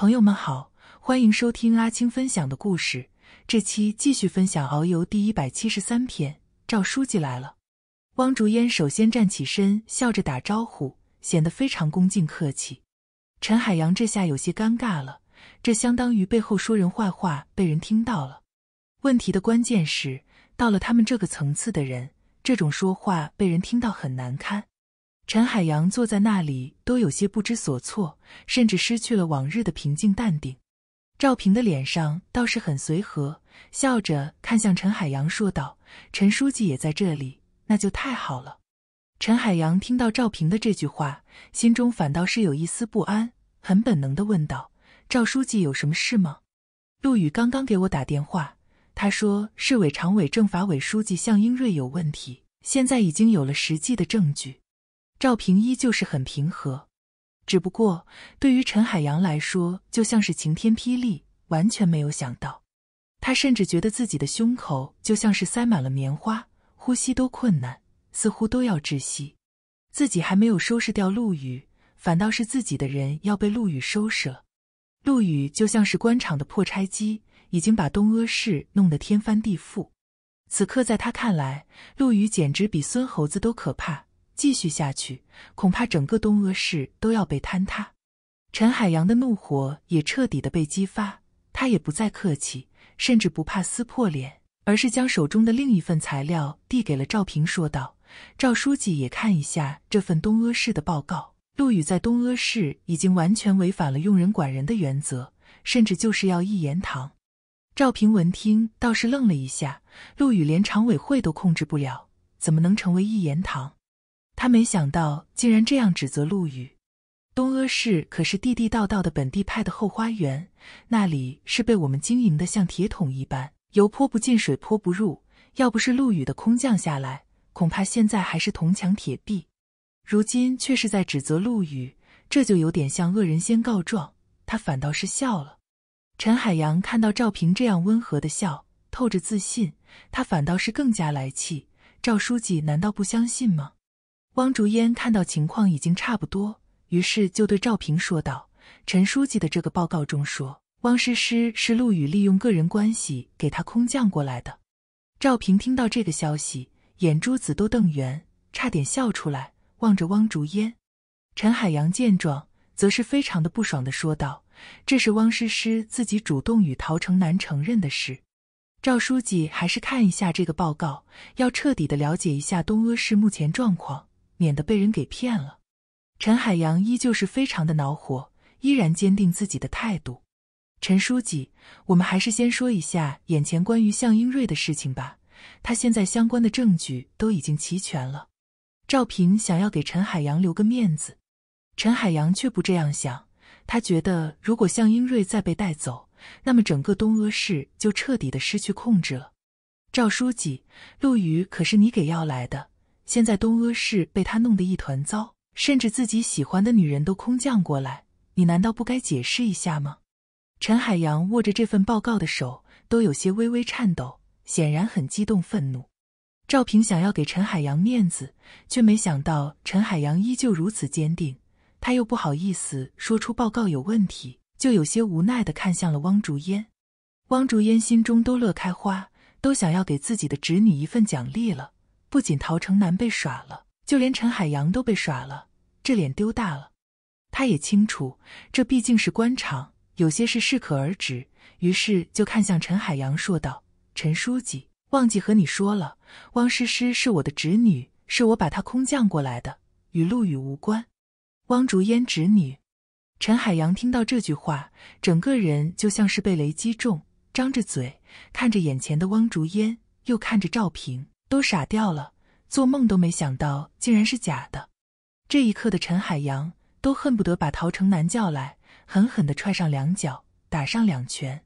朋友们好，欢迎收听阿青分享的故事。这期继续分享《遨游》第一百七十三篇。赵书记来了，汪竹烟首先站起身，笑着打招呼，显得非常恭敬客气。陈海洋这下有些尴尬了，这相当于背后说人坏话，被人听到了。问题的关键是，到了他们这个层次的人，这种说话被人听到很难堪。陈海洋坐在那里都有些不知所措，甚至失去了往日的平静淡定。赵平的脸上倒是很随和，笑着看向陈海洋，说道：“陈书记也在这里，那就太好了。”陈海洋听到赵平的这句话，心中反倒是有一丝不安，很本能的问道：“赵书记有什么事吗？”陆羽刚刚给我打电话，他说市委常委、政法委书记向英瑞有问题，现在已经有了实际的证据。赵平依旧是很平和，只不过对于陈海洋来说，就像是晴天霹雳，完全没有想到。他甚至觉得自己的胸口就像是塞满了棉花，呼吸都困难，似乎都要窒息。自己还没有收拾掉陆羽，反倒是自己的人要被陆羽收拾了。陆羽就像是官场的破拆机，已经把东阿市弄得天翻地覆。此刻在他看来，陆羽简直比孙猴子都可怕。继续下去，恐怕整个东阿市都要被坍塌。陈海洋的怒火也彻底的被激发，他也不再客气，甚至不怕撕破脸，而是将手中的另一份材料递给了赵平，说道：“赵书记也看一下这份东阿市的报告。陆羽在东阿市已经完全违反了用人管人的原则，甚至就是要一言堂。”赵平闻听倒是愣了一下：“陆羽连常委会都控制不了，怎么能成为一言堂？”他没想到竟然这样指责陆羽。东阿市可是地地道道的本地派的后花园，那里是被我们经营的像铁桶一般，油泼不进，水泼不入。要不是陆羽的空降下来，恐怕现在还是铜墙铁壁。如今却是在指责陆羽，这就有点像恶人先告状。他反倒是笑了。陈海洋看到赵平这样温和的笑，透着自信，他反倒是更加来气。赵书记难道不相信吗？汪竹烟看到情况已经差不多，于是就对赵平说道：“陈书记的这个报告中说，汪诗诗是陆羽利用个人关系给他空降过来的。”赵平听到这个消息，眼珠子都瞪圆，差点笑出来，望着汪竹烟。陈海洋见状，则是非常的不爽的说道：“这是汪诗诗自己主动与陶成南承认的事，赵书记还是看一下这个报告，要彻底的了解一下东阿市目前状况。”免得被人给骗了，陈海洋依旧是非常的恼火，依然坚定自己的态度。陈书记，我们还是先说一下眼前关于向英瑞的事情吧。他现在相关的证据都已经齐全了。赵平想要给陈海洋留个面子，陈海洋却不这样想。他觉得如果向英瑞再被带走，那么整个东阿市就彻底的失去控制了。赵书记，陆羽可是你给要来的。现在东阿市被他弄得一团糟，甚至自己喜欢的女人都空降过来，你难道不该解释一下吗？陈海洋握着这份报告的手都有些微微颤抖，显然很激动愤怒。赵平想要给陈海洋面子，却没想到陈海洋依旧如此坚定，他又不好意思说出报告有问题，就有些无奈的看向了汪竹烟。汪竹烟心中都乐开花，都想要给自己的侄女一份奖励了。不仅陶成南被耍了，就连陈海洋都被耍了，这脸丢大了。他也清楚，这毕竟是官场，有些事适可而止。于是就看向陈海洋，说道：“陈书记，忘记和你说了，汪诗诗是我的侄女，是我把她空降过来的，与陆羽无关。”汪竹烟侄女。陈海洋听到这句话，整个人就像是被雷击中，张着嘴看着眼前的汪竹烟，又看着赵平。都傻掉了，做梦都没想到竟然是假的。这一刻的陈海洋都恨不得把陶成南叫来，狠狠的踹上两脚，打上两拳。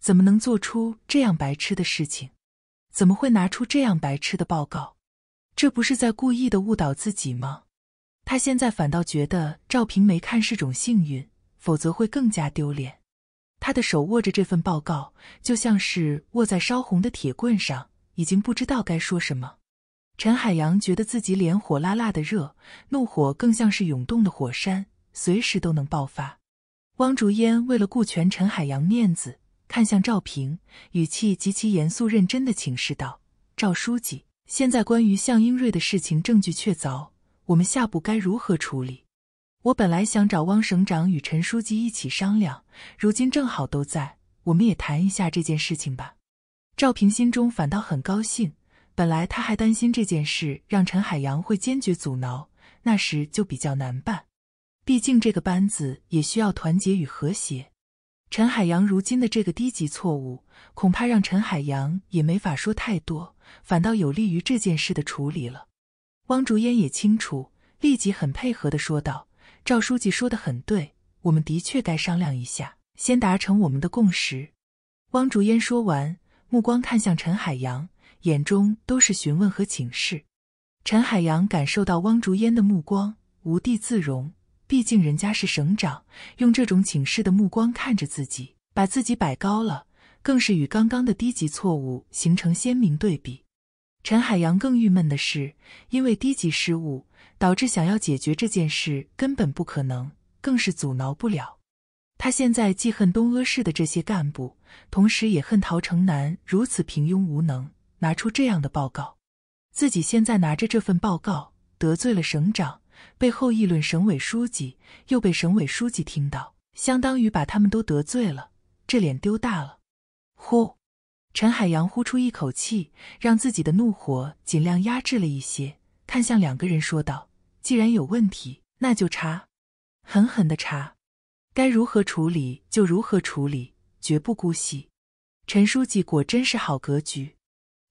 怎么能做出这样白痴的事情？怎么会拿出这样白痴的报告？这不是在故意的误导自己吗？他现在反倒觉得赵平没看是种幸运，否则会更加丢脸。他的手握着这份报告，就像是握在烧红的铁棍上。已经不知道该说什么。陈海洋觉得自己脸火辣辣的热，怒火更像是涌动的火山，随时都能爆发。汪竹烟为了顾全陈海洋面子，看向赵平，语气极其严肃认真的请示道：“赵书记，现在关于向英瑞的事情，证据确凿，我们下步该如何处理？我本来想找汪省长与陈书记一起商量，如今正好都在，我们也谈一下这件事情吧。”赵平心中反倒很高兴，本来他还担心这件事让陈海洋会坚决阻挠，那时就比较难办。毕竟这个班子也需要团结与和谐。陈海洋如今的这个低级错误，恐怕让陈海洋也没法说太多，反倒有利于这件事的处理了。汪竹烟也清楚，立即很配合的说道：“赵书记说的很对，我们的确该商量一下，先达成我们的共识。”汪竹烟说完。目光看向陈海洋，眼中都是询问和请示。陈海洋感受到汪竹烟的目光，无地自容。毕竟人家是省长，用这种请示的目光看着自己，把自己摆高了，更是与刚刚的低级错误形成鲜明对比。陈海洋更郁闷的是，因为低级失误导致想要解决这件事根本不可能，更是阻挠不了。他现在既恨东阿市的这些干部，同时也恨陶城南如此平庸无能，拿出这样的报告。自己现在拿着这份报告，得罪了省长，背后议论省委书记，又被省委书记听到，相当于把他们都得罪了，这脸丢大了。呼，陈海洋呼出一口气，让自己的怒火尽量压制了一些，看向两个人说道：“既然有问题，那就查，狠狠的查。”该如何处理就如何处理，绝不姑息。陈书记果真是好格局。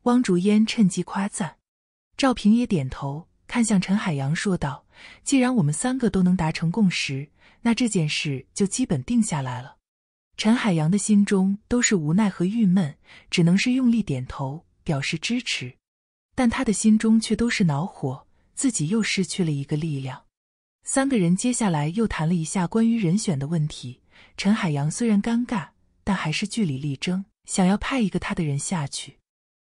汪竹烟趁机夸赞，赵平也点头，看向陈海洋说道：“既然我们三个都能达成共识，那这件事就基本定下来了。”陈海洋的心中都是无奈和郁闷，只能是用力点头表示支持，但他的心中却都是恼火，自己又失去了一个力量。三个人接下来又谈了一下关于人选的问题。陈海洋虽然尴尬，但还是据理力争，想要派一个他的人下去。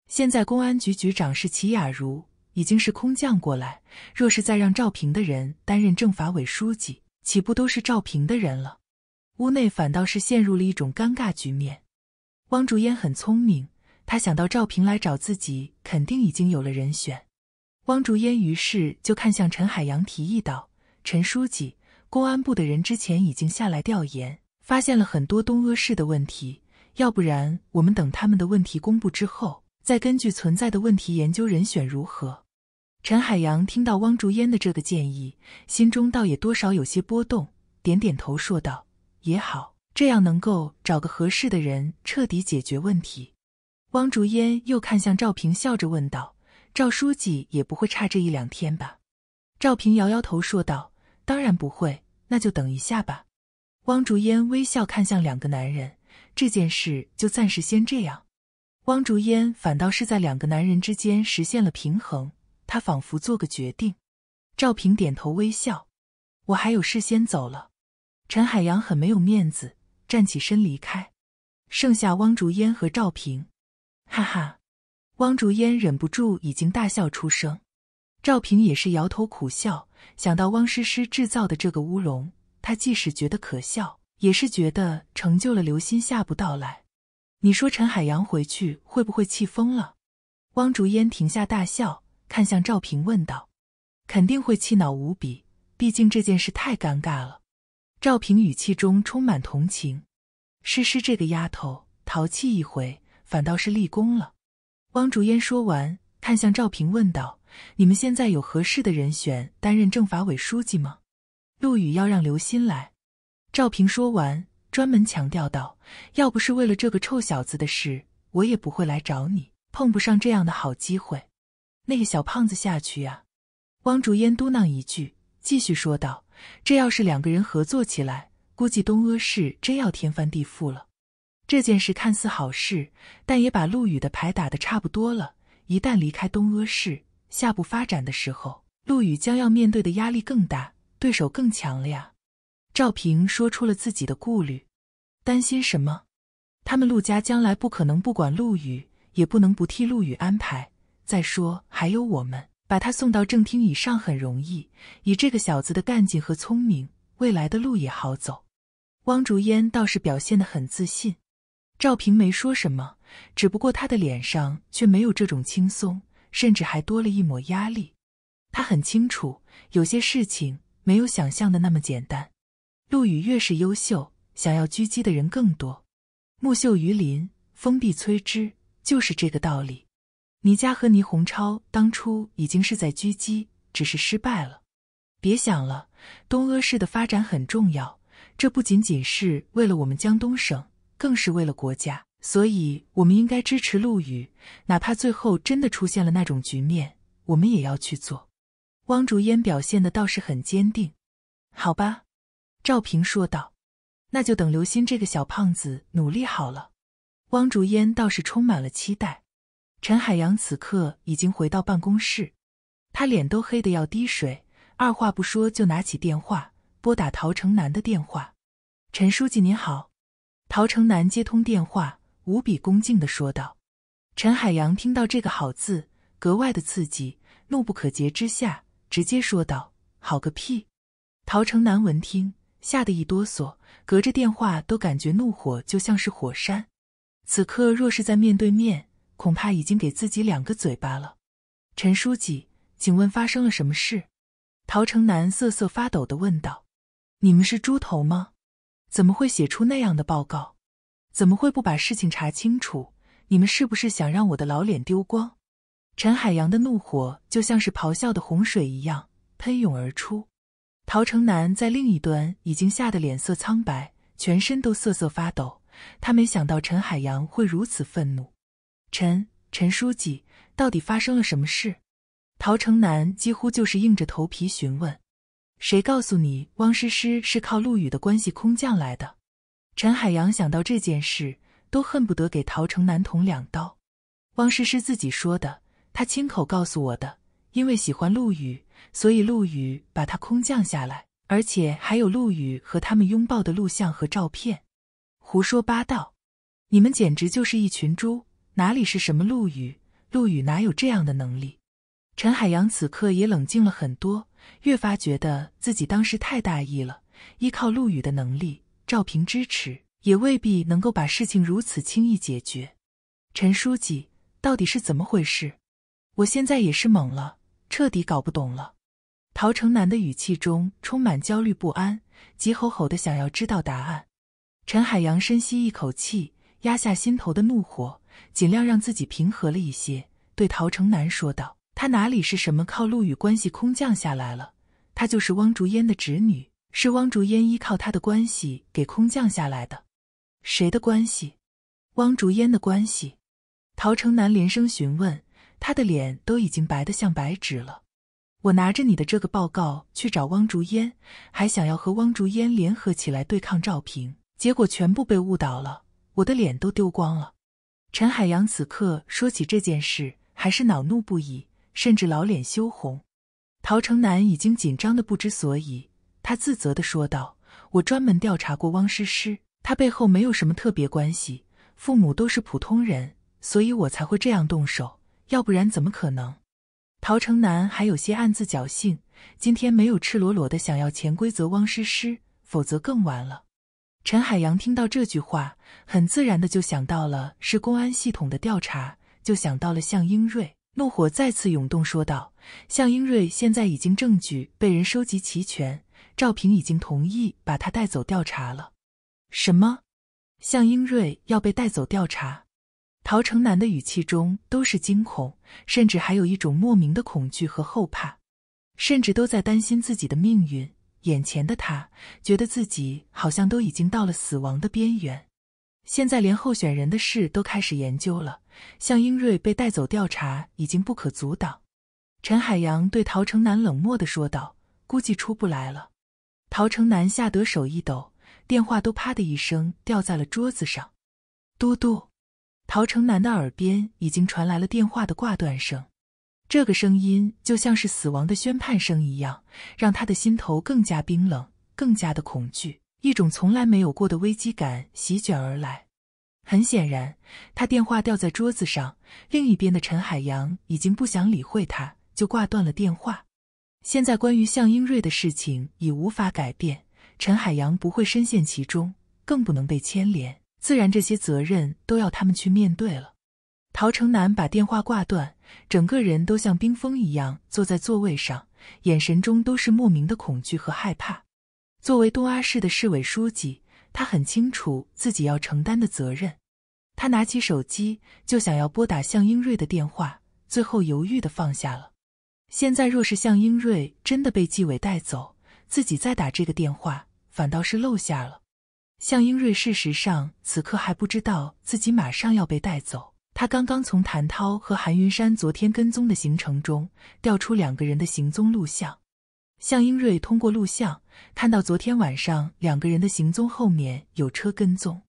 现在公安局局长是齐雅茹，已经是空降过来。若是再让赵平的人担任政法委书记，岂不都是赵平的人了？屋内反倒是陷入了一种尴尬局面。汪竹烟很聪明，他想到赵平来找自己，肯定已经有了人选。汪竹烟于是就看向陈海洋，提议道。陈书记，公安部的人之前已经下来调研，发现了很多东阿市的问题。要不然，我们等他们的问题公布之后，再根据存在的问题研究人选如何。陈海洋听到汪竹烟的这个建议，心中倒也多少有些波动，点点头说道：“也好，这样能够找个合适的人彻底解决问题。”汪竹烟又看向赵平，笑着问道：“赵书记也不会差这一两天吧？”赵平摇摇头说道：“当然不会，那就等一下吧。”汪竹烟微笑看向两个男人，这件事就暂时先这样。汪竹烟反倒是在两个男人之间实现了平衡，他仿佛做个决定。赵平点头微笑：“我还有事先走了。”陈海洋很没有面子，站起身离开，剩下汪竹烟和赵平。哈哈，汪竹烟忍不住已经大笑出声。赵平也是摇头苦笑，想到汪诗诗制造的这个乌龙，他即使觉得可笑，也是觉得成就了刘鑫下不到来。你说陈海洋回去会不会气疯了？汪竹烟停下大笑，看向赵平问道：“肯定会气恼无比，毕竟这件事太尴尬了。”赵平语气中充满同情：“诗诗这个丫头淘气一回，反倒是立功了。”汪竹烟说完，看向赵平问道。你们现在有合适的人选担任政法委书记吗？陆羽要让刘鑫来。赵平说完，专门强调道：“要不是为了这个臭小子的事，我也不会来找你。碰不上这样的好机会，那个小胖子下去呀。”汪竹烟嘟囔一句，继续说道：“这要是两个人合作起来，估计东阿市真要天翻地覆了。这件事看似好事，但也把陆羽的牌打得差不多了。一旦离开东阿市，”下步发展的时候，陆羽将要面对的压力更大，对手更强了呀。赵平说出了自己的顾虑，担心什么？他们陆家将来不可能不管陆羽，也不能不替陆羽安排。再说，还有我们，把他送到正厅以上很容易。以这个小子的干劲和聪明，未来的路也好走。汪竹烟倒是表现的很自信，赵平没说什么，只不过他的脸上却没有这种轻松。甚至还多了一抹压力。他很清楚，有些事情没有想象的那么简单。陆羽越是优秀，想要狙击的人更多。木秀于林，风必摧之，就是这个道理。倪家和倪洪超当初已经是在狙击，只是失败了。别想了，东阿市的发展很重要，这不仅仅是为了我们江东省，更是为了国家。所以，我们应该支持陆羽，哪怕最后真的出现了那种局面，我们也要去做。汪竹烟表现的倒是很坚定，好吧？赵平说道。那就等刘鑫这个小胖子努力好了。汪竹烟倒是充满了期待。陈海洋此刻已经回到办公室，他脸都黑的要滴水，二话不说就拿起电话拨打陶成南的电话。陈书记您好。陶成南接通电话。无比恭敬的说道。陈海洋听到这个“好”字，格外的刺激，怒不可遏之下，直接说道：“好个屁！”陶成南闻听，吓得一哆嗦，隔着电话都感觉怒火就像是火山。此刻若是在面对面，恐怕已经给自己两个嘴巴了。陈书记，请问发生了什么事？陶成南瑟瑟发抖的问道：“你们是猪头吗？怎么会写出那样的报告？”怎么会不把事情查清楚？你们是不是想让我的老脸丢光？陈海洋的怒火就像是咆哮的洪水一样喷涌而出。陶成南在另一端已经吓得脸色苍白，全身都瑟瑟发抖。他没想到陈海洋会如此愤怒。陈陈书记，到底发生了什么事？陶成南几乎就是硬着头皮询问。谁告诉你汪诗诗是靠陆羽的关系空降来的？陈海洋想到这件事，都恨不得给陶成男捅两刀。汪诗诗自己说的，他亲口告诉我的。因为喜欢陆羽，所以陆羽把他空降下来，而且还有陆羽和他们拥抱的录像和照片。胡说八道！你们简直就是一群猪！哪里是什么陆羽？陆羽哪有这样的能力？陈海洋此刻也冷静了很多，越发觉得自己当时太大意了，依靠陆羽的能力。赵平支持，也未必能够把事情如此轻易解决。陈书记到底是怎么回事？我现在也是懵了，彻底搞不懂了。陶成南的语气中充满焦虑不安，急吼吼的想要知道答案。陈海洋深吸一口气，压下心头的怒火，尽量让自己平和了一些，对陶成南说道：“他哪里是什么靠陆羽关系空降下来了？他就是汪竹烟的侄女。”是汪竹烟依靠他的关系给空降下来的，谁的关系？汪竹烟的关系？陶成南连声询问，他的脸都已经白得像白纸了。我拿着你的这个报告去找汪竹烟，还想要和汪竹烟联合起来对抗赵平，结果全部被误导了，我的脸都丢光了。陈海洋此刻说起这件事，还是恼怒不已，甚至老脸羞红。陶成南已经紧张的不知所以。他自责地说道：“我专门调查过汪诗诗，她背后没有什么特别关系，父母都是普通人，所以我才会这样动手。要不然怎么可能？”陶成南还有些暗自侥幸，今天没有赤裸裸的想要潜规则汪诗诗，否则更完了。陈海洋听到这句话，很自然的就想到了是公安系统的调查，就想到了向英瑞，怒火再次涌动，说道：“向英瑞现在已经证据被人收集齐全。”赵平已经同意把他带走调查了。什么？向英瑞要被带走调查？陶成南的语气中都是惊恐，甚至还有一种莫名的恐惧和后怕，甚至都在担心自己的命运。眼前的他觉得自己好像都已经到了死亡的边缘。现在连候选人的事都开始研究了，向英瑞被带走调查已经不可阻挡。陈海洋对陶成南冷漠的说道：“估计出不来了。”陶成南吓得手一抖，电话都啪的一声掉在了桌子上。嘟嘟，陶成南的耳边已经传来了电话的挂断声，这个声音就像是死亡的宣判声一样，让他的心头更加冰冷，更加的恐惧，一种从来没有过的危机感席卷而来。很显然，他电话掉在桌子上，另一边的陈海洋已经不想理会他，就挂断了电话。现在关于向英瑞的事情已无法改变，陈海洋不会深陷其中，更不能被牵连，自然这些责任都要他们去面对了。陶成南把电话挂断，整个人都像冰封一样坐在座位上，眼神中都是莫名的恐惧和害怕。作为东阿市的市委书记，他很清楚自己要承担的责任，他拿起手机就想要拨打向英瑞的电话，最后犹豫的放下了。现在若是向英瑞真的被纪委带走，自己再打这个电话，反倒是露馅了。向英瑞事实上此刻还不知道自己马上要被带走，他刚刚从谭涛和韩云山昨天跟踪的行程中调出两个人的行踪录像。向英瑞通过录像看到昨天晚上两个人的行踪后面有车跟踪，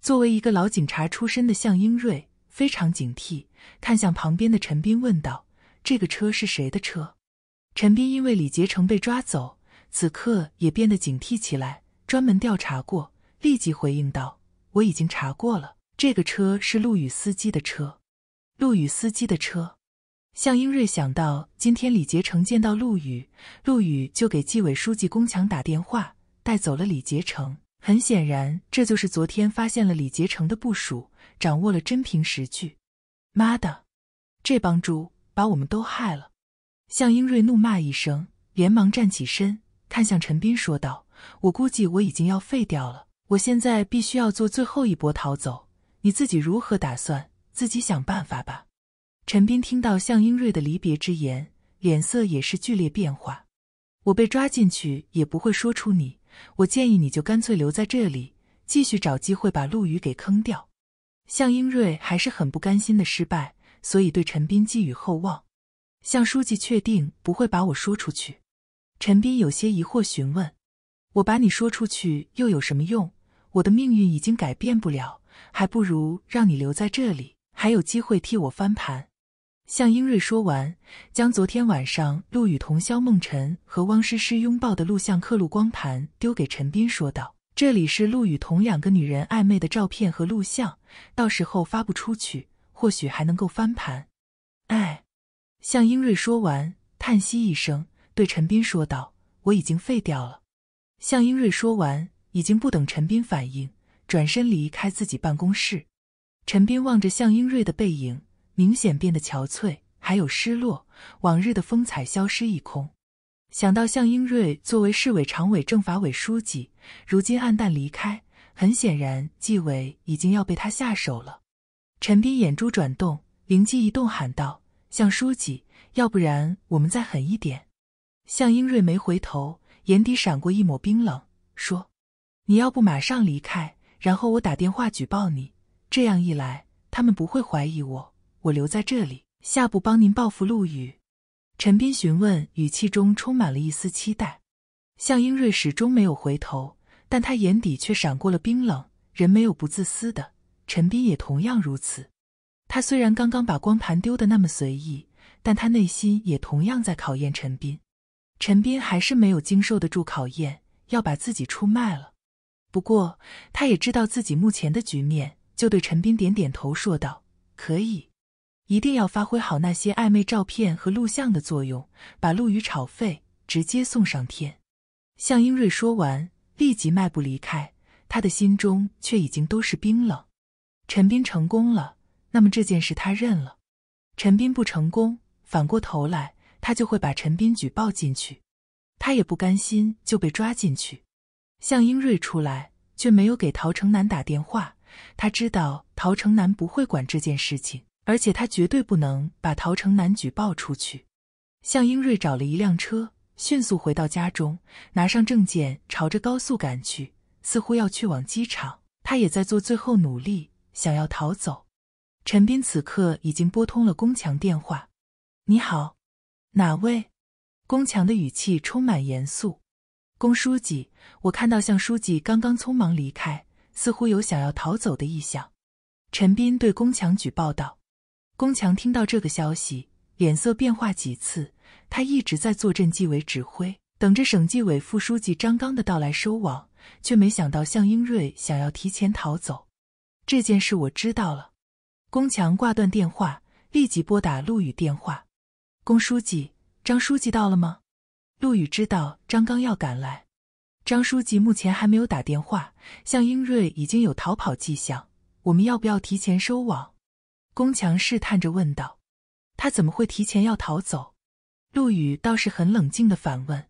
作为一个老警察出身的向英瑞非常警惕，看向旁边的陈斌问道。这个车是谁的车？陈斌因为李杰成被抓走，此刻也变得警惕起来，专门调查过，立即回应道：“我已经查过了，这个车是陆羽司机的车。”陆羽司机的车，向英瑞想到，今天李杰成见到陆羽，陆羽就给纪委书记龚强打电话，带走了李杰成。很显然，这就是昨天发现了李杰成的部署，掌握了真凭实据。妈的，这帮猪！把我们都害了，向英瑞怒骂一声，连忙站起身，看向陈斌说道：“我估计我已经要废掉了，我现在必须要做最后一波逃走。你自己如何打算？自己想办法吧。”陈斌听到向英瑞的离别之言，脸色也是剧烈变化。我被抓进去也不会说出你。我建议你就干脆留在这里，继续找机会把陆羽给坑掉。向英瑞还是很不甘心的失败。所以对陈斌寄予厚望，向书记确定不会把我说出去。陈斌有些疑惑询问：“我把你说出去又有什么用？我的命运已经改变不了，还不如让你留在这里，还有机会替我翻盘。”向英瑞说完，将昨天晚上陆雨桐、肖梦辰和汪诗诗拥抱的录像刻录光盘丢给陈斌，说道：“这里是陆雨桐两个女人暧昧的照片和录像，到时候发不出去。”或许还能够翻盘，哎，向英瑞说完，叹息一声，对陈斌说道：“我已经废掉了。”向英瑞说完，已经不等陈斌反应，转身离开自己办公室。陈斌望着向英瑞的背影，明显变得憔悴，还有失落，往日的风采消失一空。想到向英瑞作为市委常委、政法委书记，如今黯淡离开，很显然纪委已经要被他下手了。陈斌眼珠转动，灵机一动，喊道：“向书记，要不然我们再狠一点。”向英瑞没回头，眼底闪过一抹冰冷，说：“你要不马上离开，然后我打电话举报你，这样一来他们不会怀疑我。我留在这里，下不帮您报复陆羽。”陈斌询问，语气中充满了一丝期待。向英瑞始终没有回头，但他眼底却闪过了冰冷。人没有不自私的。陈斌也同样如此，他虽然刚刚把光盘丢得那么随意，但他内心也同样在考验陈斌。陈斌还是没有经受得住考验，要把自己出卖了。不过，他也知道自己目前的局面，就对陈斌点点头，说道：“可以，一定要发挥好那些暧昧照片和录像的作用，把陆羽炒废，直接送上天。”向英瑞说完，立即迈步离开，他的心中却已经都是冰冷。陈斌成功了，那么这件事他认了。陈斌不成功，反过头来他就会把陈斌举报进去。他也不甘心就被抓进去。向英瑞出来，却没有给陶成南打电话。他知道陶成南不会管这件事情，而且他绝对不能把陶成南举报出去。向英瑞找了一辆车，迅速回到家中，拿上证件，朝着高速赶去，似乎要去往机场。他也在做最后努力。想要逃走，陈斌此刻已经拨通了宫强电话。你好，哪位？宫强的语气充满严肃。宫书记，我看到向书记刚刚匆忙离开，似乎有想要逃走的意向。陈斌对宫强举报道。宫强听到这个消息，脸色变化几次。他一直在坐镇纪委指挥，等着省纪委副书记张刚的到来收网，却没想到向英瑞想要提前逃走。这件事我知道了，宫强挂断电话，立即拨打陆羽电话。宫书记、张书记到了吗？陆羽知道张刚要赶来，张书记目前还没有打电话。向英瑞已经有逃跑迹象，我们要不要提前收网？宫强试探着问道。他怎么会提前要逃走？陆羽倒是很冷静的反问。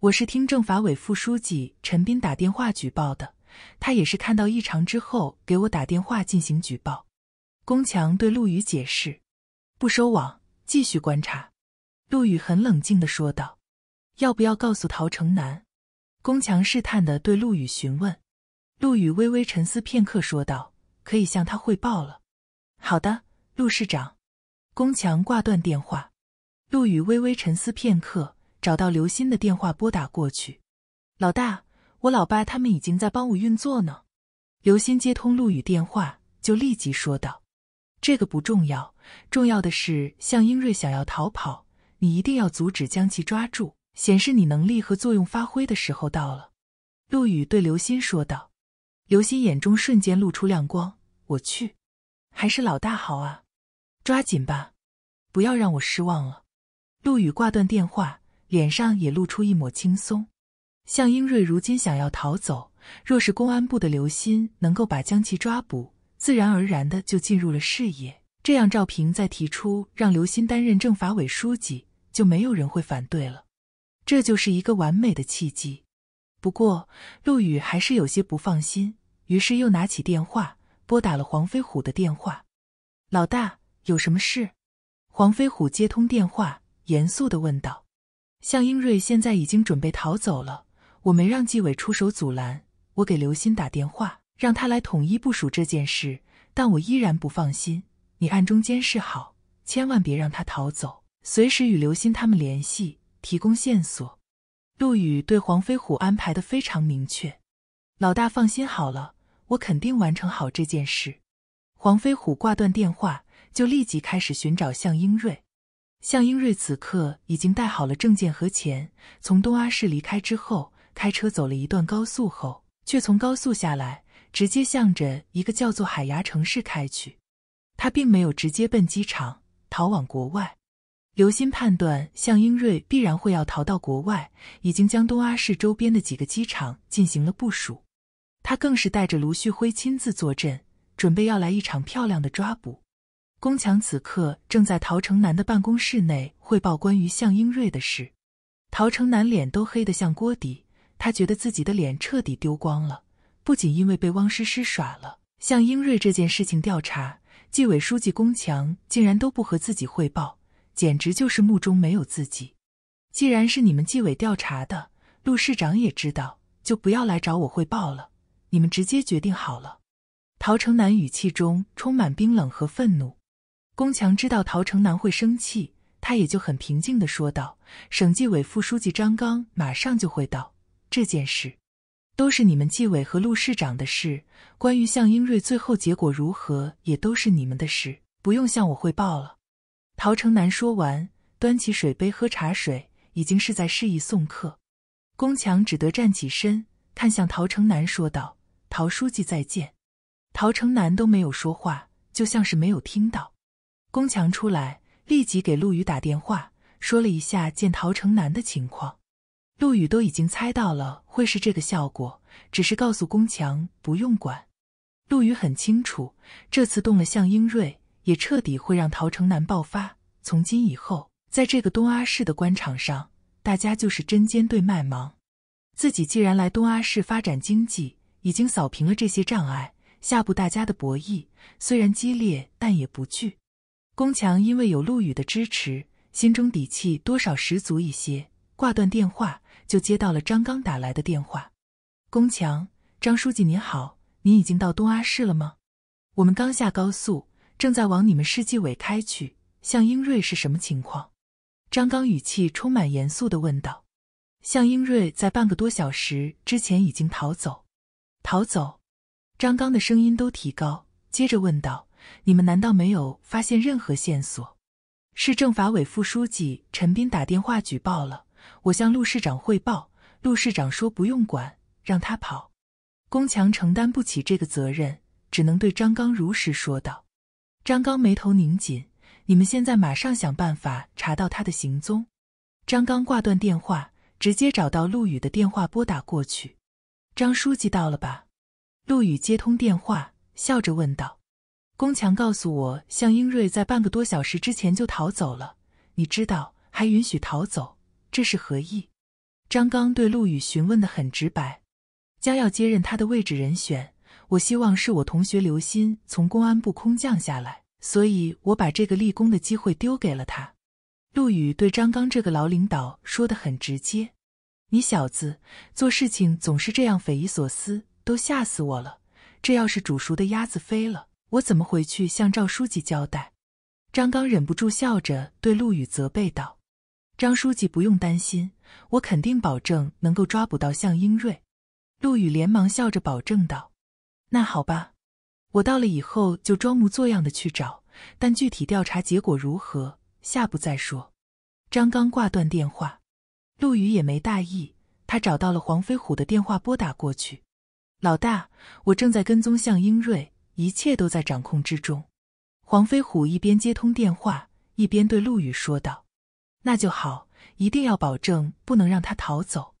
我是听政法委副书记陈斌打电话举报的。他也是看到异常之后给我打电话进行举报。宫强对陆羽解释：“不收网，继续观察。”陆羽很冷静的说道：“要不要告诉陶成南？”宫强试探的对陆羽询问。陆羽微微沉思片刻，说道：“可以向他汇报了。”“好的，陆市长。”宫强挂断电话。陆羽微微沉思片刻，找到刘鑫的电话拨打过去。“老大。”我老爸他们已经在帮我运作呢。刘鑫接通陆羽电话，就立即说道：“这个不重要，重要的是向英瑞想要逃跑，你一定要阻止，将其抓住。显示你能力和作用发挥的时候到了。”陆羽对刘鑫说道。刘鑫眼中瞬间露出亮光：“我去，还是老大好啊！抓紧吧，不要让我失望了。”陆羽挂断电话，脸上也露出一抹轻松。向英瑞如今想要逃走，若是公安部的刘鑫能够把将其抓捕，自然而然的就进入了视野。这样赵平再提出让刘鑫担任政法委书记，就没有人会反对了。这就是一个完美的契机。不过陆羽还是有些不放心，于是又拿起电话拨打了黄飞虎的电话：“老大，有什么事？”黄飞虎接通电话，严肃的问道：“向英瑞现在已经准备逃走了。”我没让纪委出手阻拦，我给刘鑫打电话，让他来统一部署这件事。但我依然不放心，你暗中监视好，千万别让他逃走，随时与刘鑫他们联系，提供线索。陆羽对黄飞虎安排的非常明确，老大放心好了，我肯定完成好这件事。黄飞虎挂断电话，就立即开始寻找向英瑞。向英瑞此刻已经带好了证件和钱，从东阿市离开之后。开车走了一段高速后，却从高速下来，直接向着一个叫做海牙城市开去。他并没有直接奔机场逃往国外。刘鑫判断向英瑞必然会要逃到国外，已经将东阿市周边的几个机场进行了部署。他更是带着卢旭辉亲自坐镇，准备要来一场漂亮的抓捕。宫强此刻正在陶成南的办公室内汇报关于向英瑞的事，陶成南脸都黑得像锅底。他觉得自己的脸彻底丢光了，不仅因为被汪诗诗耍了，向英瑞这件事情调查，纪委书记龚强竟然都不和自己汇报，简直就是目中没有自己。既然是你们纪委调查的，陆市长也知道，就不要来找我汇报了，你们直接决定好了。陶成南语气中充满冰冷和愤怒。龚强知道陶成南会生气，他也就很平静的说道：“省纪委副书记张刚马上就会到。”这件事都是你们纪委和陆市长的事，关于向英瑞最后结果如何，也都是你们的事，不用向我汇报了。”陶成南说完，端起水杯喝茶水，已经是在示意送客。宫强只得站起身，看向陶成南，说道：“陶书记，再见。”陶成南都没有说话，就像是没有听到。宫强出来，立即给陆羽打电话，说了一下见陶成南的情况。陆羽都已经猜到了会是这个效果，只是告诉宫墙不用管。陆羽很清楚，这次动了向英瑞，也彻底会让陶成南爆发。从今以后，在这个东阿市的官场上，大家就是针尖对麦芒。自己既然来东阿市发展经济，已经扫平了这些障碍，下部大家的博弈虽然激烈，但也不惧。宫墙因为有陆羽的支持，心中底气多少十足一些，挂断电话。就接到了张刚打来的电话。龚强，张书记您好，您已经到东阿市了吗？我们刚下高速，正在往你们市纪委开去。向英瑞是什么情况？张刚语气充满严肃地问道。向英瑞在半个多小时之前已经逃走。逃走？张刚的声音都提高，接着问道：你们难道没有发现任何线索？市政法委副书记陈斌打电话举报了。我向陆市长汇报，陆市长说不用管，让他跑。宫强承担不起这个责任，只能对张刚如实说道。张刚眉头拧紧：“你们现在马上想办法查到他的行踪。”张刚挂断电话，直接找到陆羽的电话拨打过去：“张书记到了吧？”陆羽接通电话，笑着问道：“宫强告诉我，向英瑞在半个多小时之前就逃走了，你知道，还允许逃走。”这是何意？张刚对陆羽询问的很直白，将要接任他的位置人选，我希望是我同学刘鑫从公安部空降下来，所以我把这个立功的机会丢给了他。陆羽对张刚这个老领导说的很直接：“你小子做事情总是这样匪夷所思，都吓死我了！这要是煮熟的鸭子飞了，我怎么回去向赵书记交代？”张刚忍不住笑着对陆羽责备道。张书记不用担心，我肯定保证能够抓捕到向英瑞。”陆羽连忙笑着保证道：“那好吧，我到了以后就装模作样的去找。但具体调查结果如何，下步再说。”张刚挂断电话，陆羽也没大意，他找到了黄飞虎的电话，拨打过去：“老大，我正在跟踪向英瑞，一切都在掌控之中。”黄飞虎一边接通电话，一边对陆羽说道。那就好，一定要保证不能让他逃走。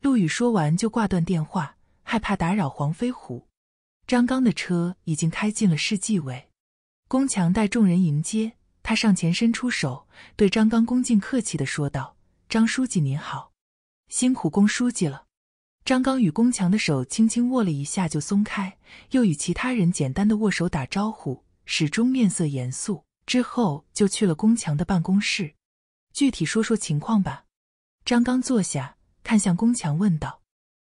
陆羽说完就挂断电话，害怕打扰黄飞虎。张刚的车已经开进了市纪委。宫强带众人迎接，他上前伸出手，对张刚恭敬客气的说道：“张书记您好，辛苦宫书记了。”张刚与宫强的手轻轻握了一下就松开，又与其他人简单的握手打招呼，始终面色严肃。之后就去了宫强的办公室。具体说说情况吧。张刚坐下，看向宫强，问道：“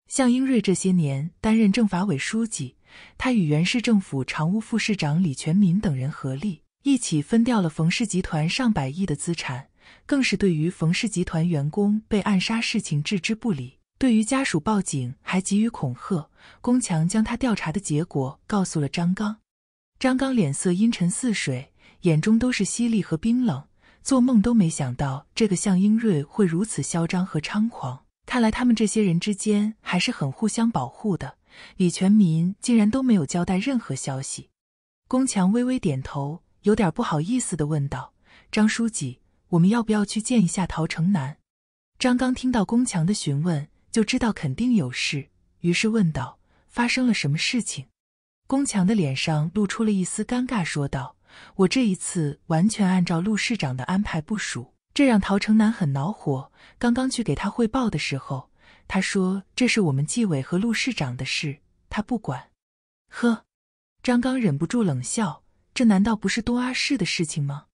向英瑞这些年担任政法委书记，他与原市政府常务副市长李全民等人合力，一起分掉了冯氏集团上百亿的资产，更是对于冯氏集团员工被暗杀事情置之不理，对于家属报警还给予恐吓。”宫强将他调查的结果告诉了张刚。张刚脸色阴沉似水，眼中都是犀利和冰冷。做梦都没想到，这个向英瑞会如此嚣张和猖狂。看来他们这些人之间还是很互相保护的。李全民竟然都没有交代任何消息。宫强微微点头，有点不好意思的问道：“张书记，我们要不要去见一下陶成南？”张刚听到宫强的询问，就知道肯定有事，于是问道：“发生了什么事情？”宫强的脸上露出了一丝尴尬，说道。我这一次完全按照陆市长的安排部署，这让陶成南很恼火。刚刚去给他汇报的时候，他说这是我们纪委和陆市长的事，他不管。呵，张刚忍不住冷笑，这难道不是东阿市的事情吗？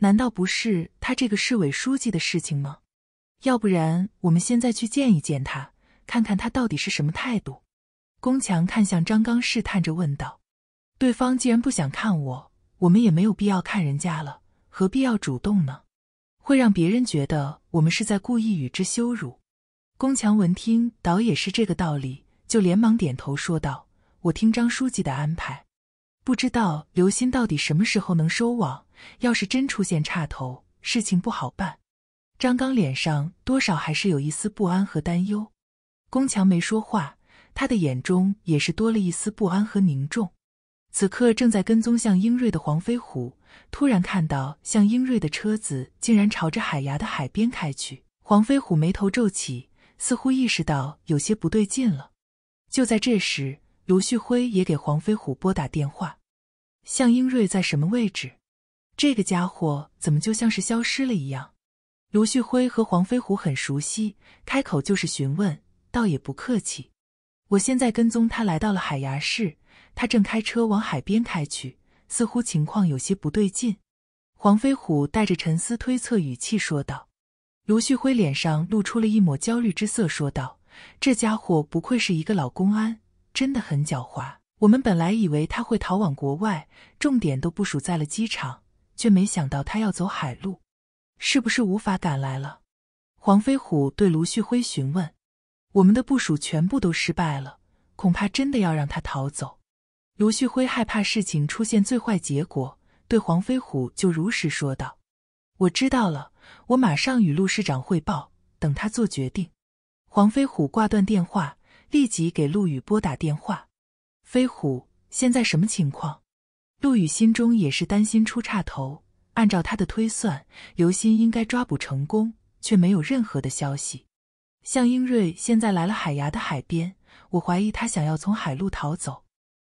难道不是他这个市委书记的事情吗？要不然，我们现在去见一见他，看看他到底是什么态度？宫强看向张刚，试探着问道：“对方既然不想看我。”我们也没有必要看人家了，何必要主动呢？会让别人觉得我们是在故意与之羞辱。宫强闻听，倒也是这个道理，就连忙点头说道：“我听张书记的安排，不知道刘鑫到底什么时候能收网。要是真出现岔头，事情不好办。”张刚脸上多少还是有一丝不安和担忧。宫强没说话，他的眼中也是多了一丝不安和凝重。此刻正在跟踪向英瑞的黄飞虎，突然看到向英瑞的车子竟然朝着海牙的海边开去，黄飞虎眉头皱起，似乎意识到有些不对劲了。就在这时，卢旭辉也给黄飞虎拨打电话：“向英瑞在什么位置？这个家伙怎么就像是消失了一样？”卢旭辉和黄飞虎很熟悉，开口就是询问，倒也不客气：“我现在跟踪他来到了海牙市。”他正开车往海边开去，似乎情况有些不对劲。黄飞虎带着沉思推测语气说道：“卢旭辉脸上露出了一抹焦虑之色，说道：‘这家伙不愧是一个老公安，真的很狡猾。我们本来以为他会逃往国外，重点都部署在了机场，却没想到他要走海路，是不是无法赶来了？’黄飞虎对卢旭辉询问：‘我们的部署全部都失败了，恐怕真的要让他逃走。’”卢旭辉害怕事情出现最坏结果，对黄飞虎就如实说道：“我知道了，我马上与陆市长汇报，等他做决定。”黄飞虎挂断电话，立即给陆羽拨打电话：“飞虎，现在什么情况？”陆羽心中也是担心出岔头。按照他的推算，刘鑫应该抓捕成功，却没有任何的消息。向英瑞现在来了海牙的海边，我怀疑他想要从海路逃走。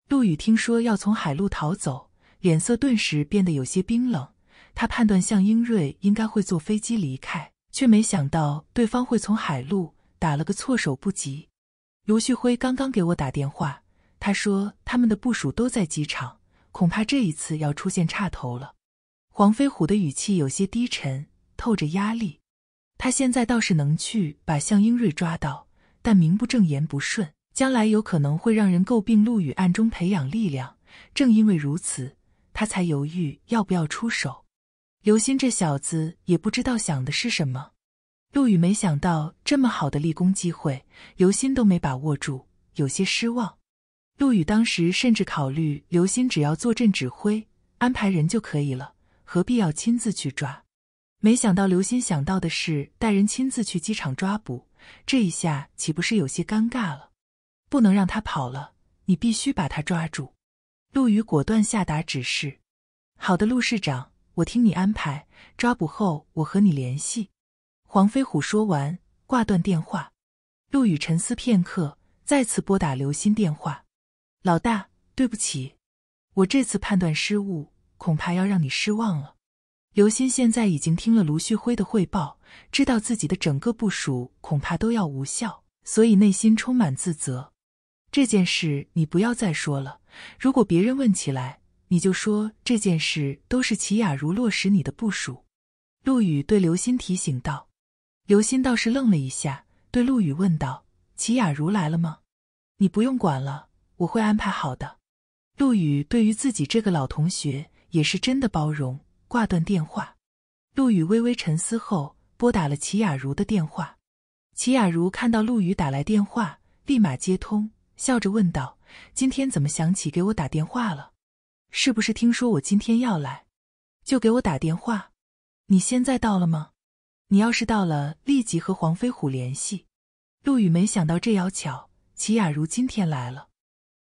陆羽听说要从海路逃走，脸色顿时变得有些冰冷。他判断向英瑞应该会坐飞机离开，却没想到对方会从海路打了个措手不及。卢旭辉刚刚给我打电话，他说他们的部署都在机场，恐怕这一次要出现岔头了。黄飞虎的语气有些低沉，透着压力。他现在倒是能去把向英瑞抓到，但名不正言不顺。将来有可能会让人诟病陆羽暗中培养力量，正因为如此，他才犹豫要不要出手。刘鑫这小子也不知道想的是什么。陆羽没想到这么好的立功机会，刘鑫都没把握住，有些失望。陆羽当时甚至考虑，刘鑫只要坐镇指挥，安排人就可以了，何必要亲自去抓？没想到刘鑫想到的是带人亲自去机场抓捕，这一下岂不是有些尴尬了？不能让他跑了，你必须把他抓住。陆羽果断下达指示。好的，陆市长，我听你安排。抓捕后我和你联系。黄飞虎说完，挂断电话。陆羽沉思片刻，再次拨打刘鑫电话。老大，对不起，我这次判断失误，恐怕要让你失望了。刘鑫现在已经听了卢旭辉的汇报，知道自己的整个部署恐怕都要无效，所以内心充满自责。这件事你不要再说了。如果别人问起来，你就说这件事都是齐雅茹落实你的部署。”陆羽对刘鑫提醒道。刘鑫倒是愣了一下，对陆羽问道：“齐雅茹来了吗？”“你不用管了，我会安排好的。”陆羽对于自己这个老同学也是真的包容。挂断电话，陆羽微微沉思后，拨打了齐雅茹的电话。齐雅茹看到陆羽打来电话，立马接通。笑着问道：“今天怎么想起给我打电话了？是不是听说我今天要来，就给我打电话？你现在到了吗？你要是到了，立即和黄飞虎联系。”陆羽没想到这要巧，齐雅茹今天来了，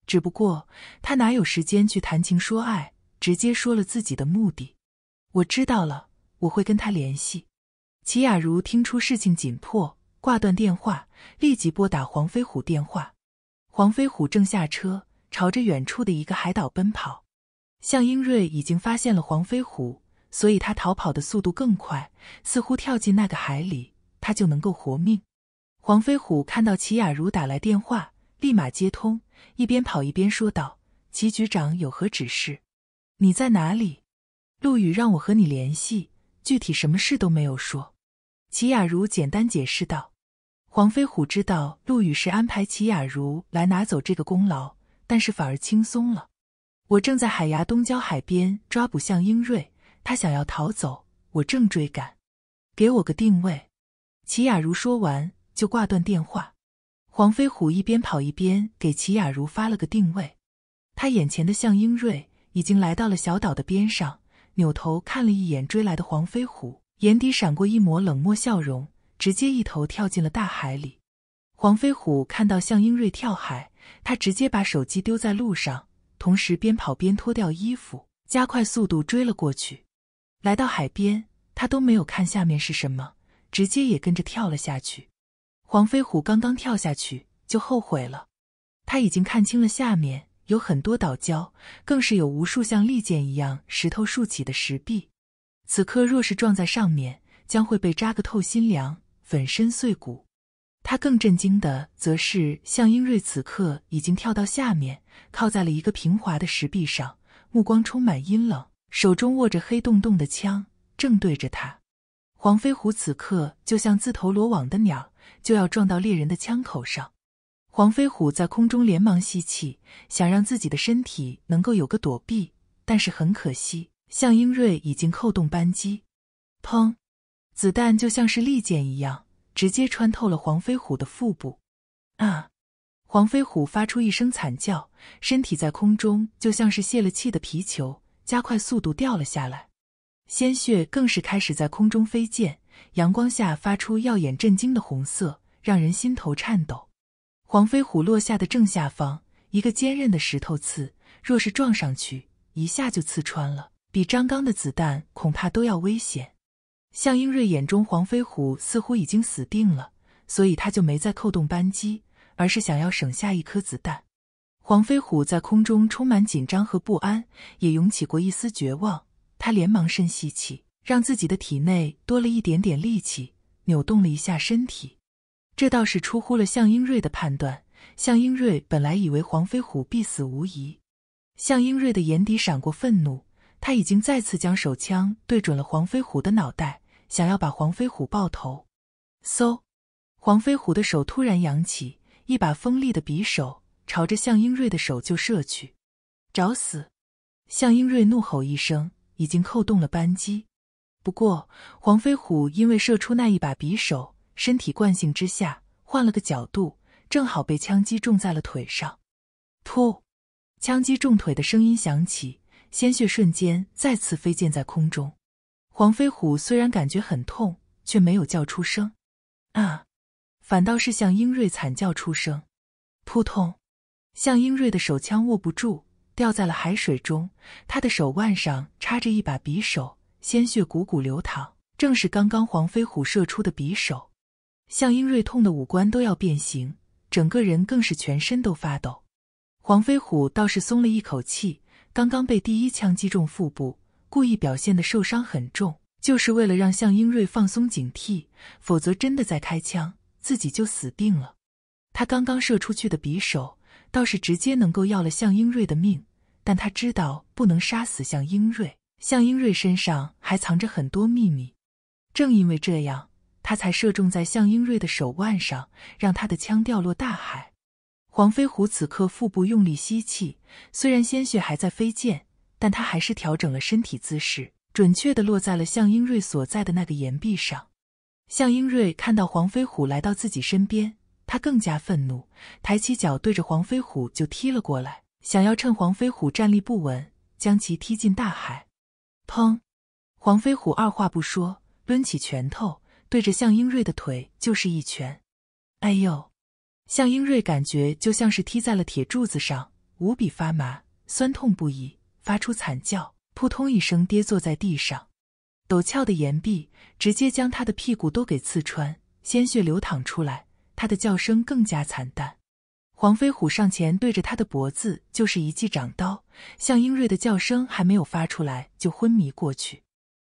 只不过他哪有时间去谈情说爱，直接说了自己的目的。我知道了，我会跟他联系。齐雅茹听出事情紧迫，挂断电话，立即拨打黄飞虎电话。黄飞虎正下车，朝着远处的一个海岛奔跑。向英瑞已经发现了黄飞虎，所以他逃跑的速度更快，似乎跳进那个海里，他就能够活命。黄飞虎看到齐雅茹打来电话，立马接通，一边跑一边说道：“齐局长有何指示？你在哪里？陆羽让我和你联系，具体什么事都没有说。”齐雅茹简单解释道。黄飞虎知道陆羽是安排齐雅茹来拿走这个功劳，但是反而轻松了。我正在海牙东郊海边抓捕向英瑞，他想要逃走，我正追赶。给我个定位。齐雅茹说完就挂断电话。黄飞虎一边跑一边给齐雅茹发了个定位。他眼前的向英瑞已经来到了小岛的边上，扭头看了一眼追来的黄飞虎，眼底闪过一抹冷漠笑容。直接一头跳进了大海里。黄飞虎看到向英瑞跳海，他直接把手机丢在路上，同时边跑边脱掉衣服，加快速度追了过去。来到海边，他都没有看下面是什么，直接也跟着跳了下去。黄飞虎刚刚跳下去就后悔了，他已经看清了下面有很多岛礁，更是有无数像利剑一样石头竖起的石壁。此刻若是撞在上面，将会被扎个透心凉。粉身碎骨。他更震惊的，则是向英瑞此刻已经跳到下面，靠在了一个平滑的石壁上，目光充满阴冷，手中握着黑洞洞的枪，正对着他。黄飞虎此刻就像自投罗网的鸟，就要撞到猎人的枪口上。黄飞虎在空中连忙吸气，想让自己的身体能够有个躲避，但是很可惜，向英瑞已经扣动扳机，砰！子弹就像是利剑一样。直接穿透了黄飞虎的腹部，啊！黄飞虎发出一声惨叫，身体在空中就像是泄了气的皮球，加快速度掉了下来，鲜血更是开始在空中飞溅，阳光下发出耀眼、震惊的红色，让人心头颤抖。黄飞虎落下的正下方，一个坚韧的石头刺，若是撞上去，一下就刺穿了，比张刚的子弹恐怕都要危险。向英瑞眼中，黄飞虎似乎已经死定了，所以他就没再扣动扳机，而是想要省下一颗子弹。黄飞虎在空中充满紧张和不安，也涌起过一丝绝望。他连忙深吸气，让自己的体内多了一点点力气，扭动了一下身体。这倒是出乎了向英瑞的判断。向英瑞本来以为黄飞虎必死无疑，向英瑞的眼底闪过愤怒，他已经再次将手枪对准了黄飞虎的脑袋。想要把黄飞虎爆头，嗖！黄飞虎的手突然扬起，一把锋利的匕首朝着向英瑞的手就射去。找死！向英瑞怒吼一声，已经扣动了扳机。不过，黄飞虎因为射出那一把匕首，身体惯性之下换了个角度，正好被枪击中在了腿上。噗！枪击中腿的声音响起，鲜血瞬间再次飞溅在空中。黄飞虎虽然感觉很痛，却没有叫出声，啊，反倒是向英瑞惨叫出声，扑通，向英瑞的手枪握不住，掉在了海水中。他的手腕上插着一把匕首，鲜血汩汩流淌，正是刚刚黄飞虎射出的匕首。向英瑞痛的五官都要变形，整个人更是全身都发抖。黄飞虎倒是松了一口气，刚刚被第一枪击中腹部。故意表现的受伤很重，就是为了让向英瑞放松警惕，否则真的再开枪，自己就死定了。他刚刚射出去的匕首倒是直接能够要了向英瑞的命，但他知道不能杀死向英瑞，向英瑞身上还藏着很多秘密。正因为这样，他才射中在向英瑞的手腕上，让他的枪掉落大海。黄飞虎此刻腹部用力吸气，虽然鲜血还在飞溅。但他还是调整了身体姿势，准确的落在了向英瑞所在的那个岩壁上。向英瑞看到黄飞虎来到自己身边，他更加愤怒，抬起脚对着黄飞虎就踢了过来，想要趁黄飞虎站立不稳，将其踢进大海。砰！黄飞虎二话不说，抡起拳头对着向英瑞的腿就是一拳。哎呦！向英瑞感觉就像是踢在了铁柱子上，无比发麻，酸痛不已。发出惨叫，扑通一声跌坐在地上。陡峭的岩壁直接将他的屁股都给刺穿，鲜血流淌出来。他的叫声更加惨淡。黄飞虎上前对着他的脖子就是一记掌刀。向英瑞的叫声还没有发出来，就昏迷过去。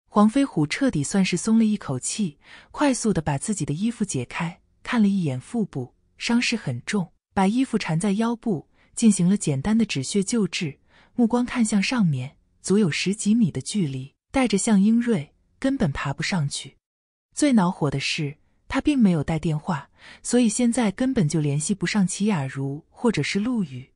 黄飞虎彻底算是松了一口气，快速的把自己的衣服解开，看了一眼腹部，伤势很重，把衣服缠在腰部，进行了简单的止血救治。目光看向上面，足有十几米的距离，带着向英瑞，根本爬不上去。最恼火的是，他并没有带电话，所以现在根本就联系不上齐雅茹或者是陆羽。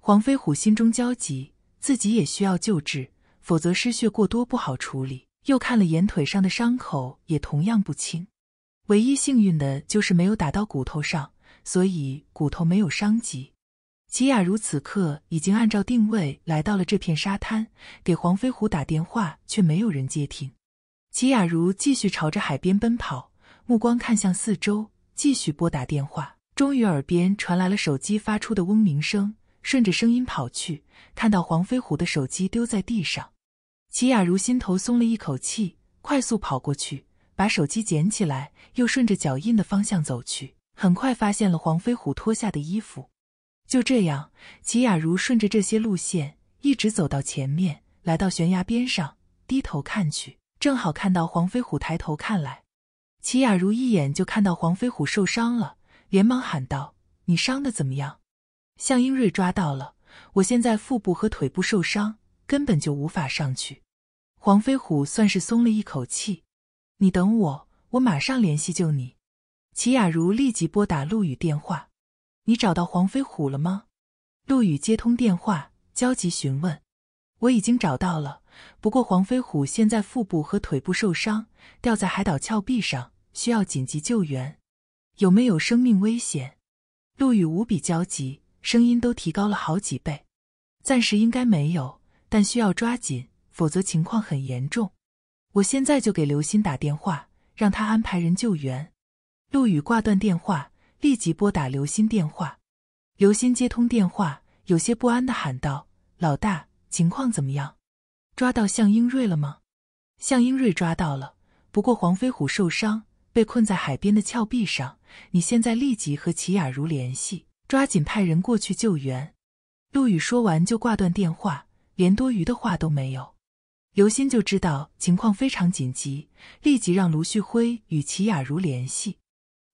黄飞虎心中焦急，自己也需要救治，否则失血过多不好处理。又看了眼腿上的伤口，也同样不轻。唯一幸运的就是没有打到骨头上，所以骨头没有伤及。齐雅茹此刻已经按照定位来到了这片沙滩，给黄飞虎打电话，却没有人接听。齐雅茹继续朝着海边奔跑，目光看向四周，继续拨打电话。终于，耳边传来了手机发出的嗡鸣声。顺着声音跑去，看到黄飞虎的手机丢在地上，齐雅茹心头松了一口气，快速跑过去把手机捡起来，又顺着脚印的方向走去，很快发现了黄飞虎脱下的衣服。就这样，齐雅茹顺着这些路线一直走到前面，来到悬崖边上，低头看去，正好看到黄飞虎抬头看来。齐雅茹一眼就看到黄飞虎受伤了，连忙喊道：“你伤的怎么样？”向英瑞抓到了，我现在腹部和腿部受伤，根本就无法上去。黄飞虎算是松了一口气：“你等我，我马上联系救你。”齐雅茹立即拨打陆羽电话。你找到黄飞虎了吗？陆羽接通电话，焦急询问。我已经找到了，不过黄飞虎现在腹部和腿部受伤，掉在海岛峭壁上，需要紧急救援。有没有生命危险？陆羽无比焦急，声音都提高了好几倍。暂时应该没有，但需要抓紧，否则情况很严重。我现在就给刘鑫打电话，让他安排人救援。陆羽挂断电话。立即拨打刘鑫电话，刘鑫接通电话，有些不安的喊道：“老大，情况怎么样？抓到向英瑞了吗？”向英瑞抓到了，不过黄飞虎受伤，被困在海边的峭壁上。你现在立即和齐雅茹联系，抓紧派人过去救援。陆羽说完就挂断电话，连多余的话都没有。刘鑫就知道情况非常紧急，立即让卢旭辉与齐雅茹联系。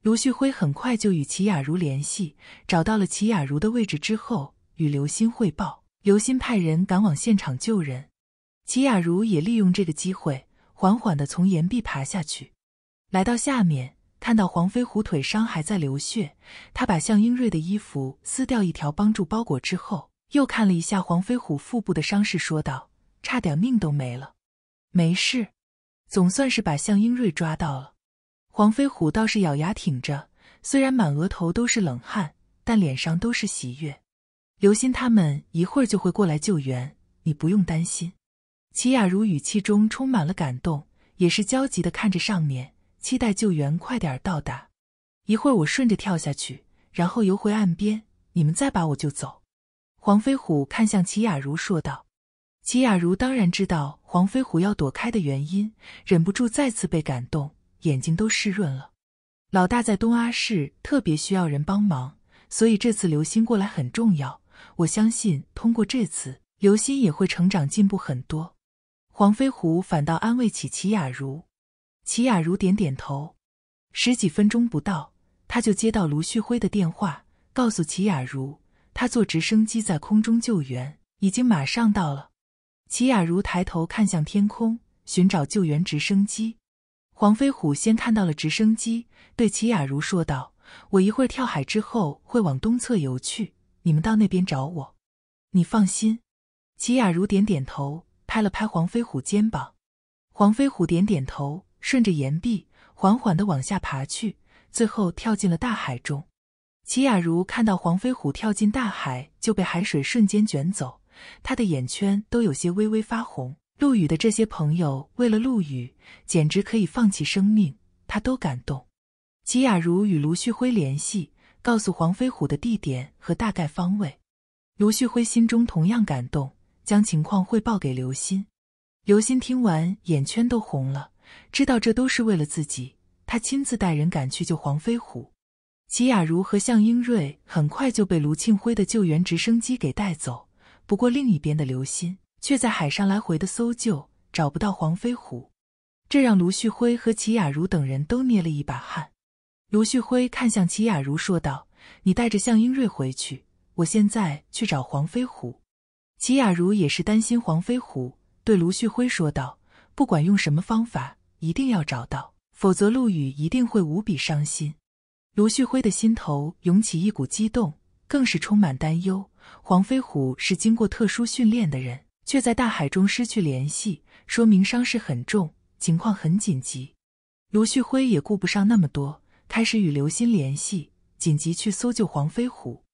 卢旭辉很快就与齐雅茹联系，找到了齐雅茹的位置之后，与刘鑫汇报。刘鑫派人赶往现场救人，齐雅茹也利用这个机会，缓缓地从岩壁爬下去，来到下面，看到黄飞虎腿伤还在流血，他把向英瑞的衣服撕掉一条，帮助包裹之后，又看了一下黄飞虎腹部的伤势，说道：“差点命都没了，没事，总算是把向英瑞抓到了。”黄飞虎倒是咬牙挺着，虽然满额头都是冷汗，但脸上都是喜悦。刘鑫他们一会儿就会过来救援，你不用担心。齐雅茹语气中充满了感动，也是焦急的看着上面，期待救援快点到达。一会儿我顺着跳下去，然后游回岸边，你们再把我救走。黄飞虎看向齐雅茹说道。齐雅茹当然知道黄飞虎要躲开的原因，忍不住再次被感动。眼睛都湿润了。老大在东阿市特别需要人帮忙，所以这次刘星过来很重要。我相信通过这次，刘星也会成长进步很多。黄飞虎反倒安慰起齐雅茹。齐雅茹点点头。十几分钟不到，他就接到卢旭辉的电话，告诉齐雅茹，他坐直升机在空中救援，已经马上到了。齐雅茹抬头看向天空，寻找救援直升机。黄飞虎先看到了直升机，对齐雅茹说道：“我一会儿跳海之后会往东侧游去，你们到那边找我。”你放心。齐雅茹点点头，拍了拍黄飞虎肩膀。黄飞虎点点头，顺着岩壁缓缓地往下爬去，最后跳进了大海中。齐雅茹看到黄飞虎跳进大海，就被海水瞬间卷走，他的眼圈都有些微微发红。陆羽的这些朋友为了陆羽，简直可以放弃生命，他都感动。齐雅茹与卢旭辉联系，告诉黄飞虎的地点和大概方位。卢旭辉心中同样感动，将情况汇报给刘鑫。刘鑫听完，眼圈都红了，知道这都是为了自己，他亲自带人赶去救黄飞虎。齐雅茹和向英瑞很快就被卢庆辉的救援直升机给带走。不过另一边的刘鑫。却在海上来回的搜救，找不到黄飞虎，这让卢旭辉和齐雅茹等人都捏了一把汗。卢旭辉看向齐雅茹说道：“你带着向英瑞回去，我现在去找黄飞虎。”齐雅茹也是担心黄飞虎，对卢旭辉说道：“不管用什么方法，一定要找到，否则陆羽一定会无比伤心。”卢旭辉的心头涌起一股激动，更是充满担忧。黄飞虎是经过特殊训练的人。却在大海中失去联系，说明伤势很重，情况很紧急。卢旭辉也顾不上那么多，开始与刘鑫联系，紧急去搜救黄飞虎。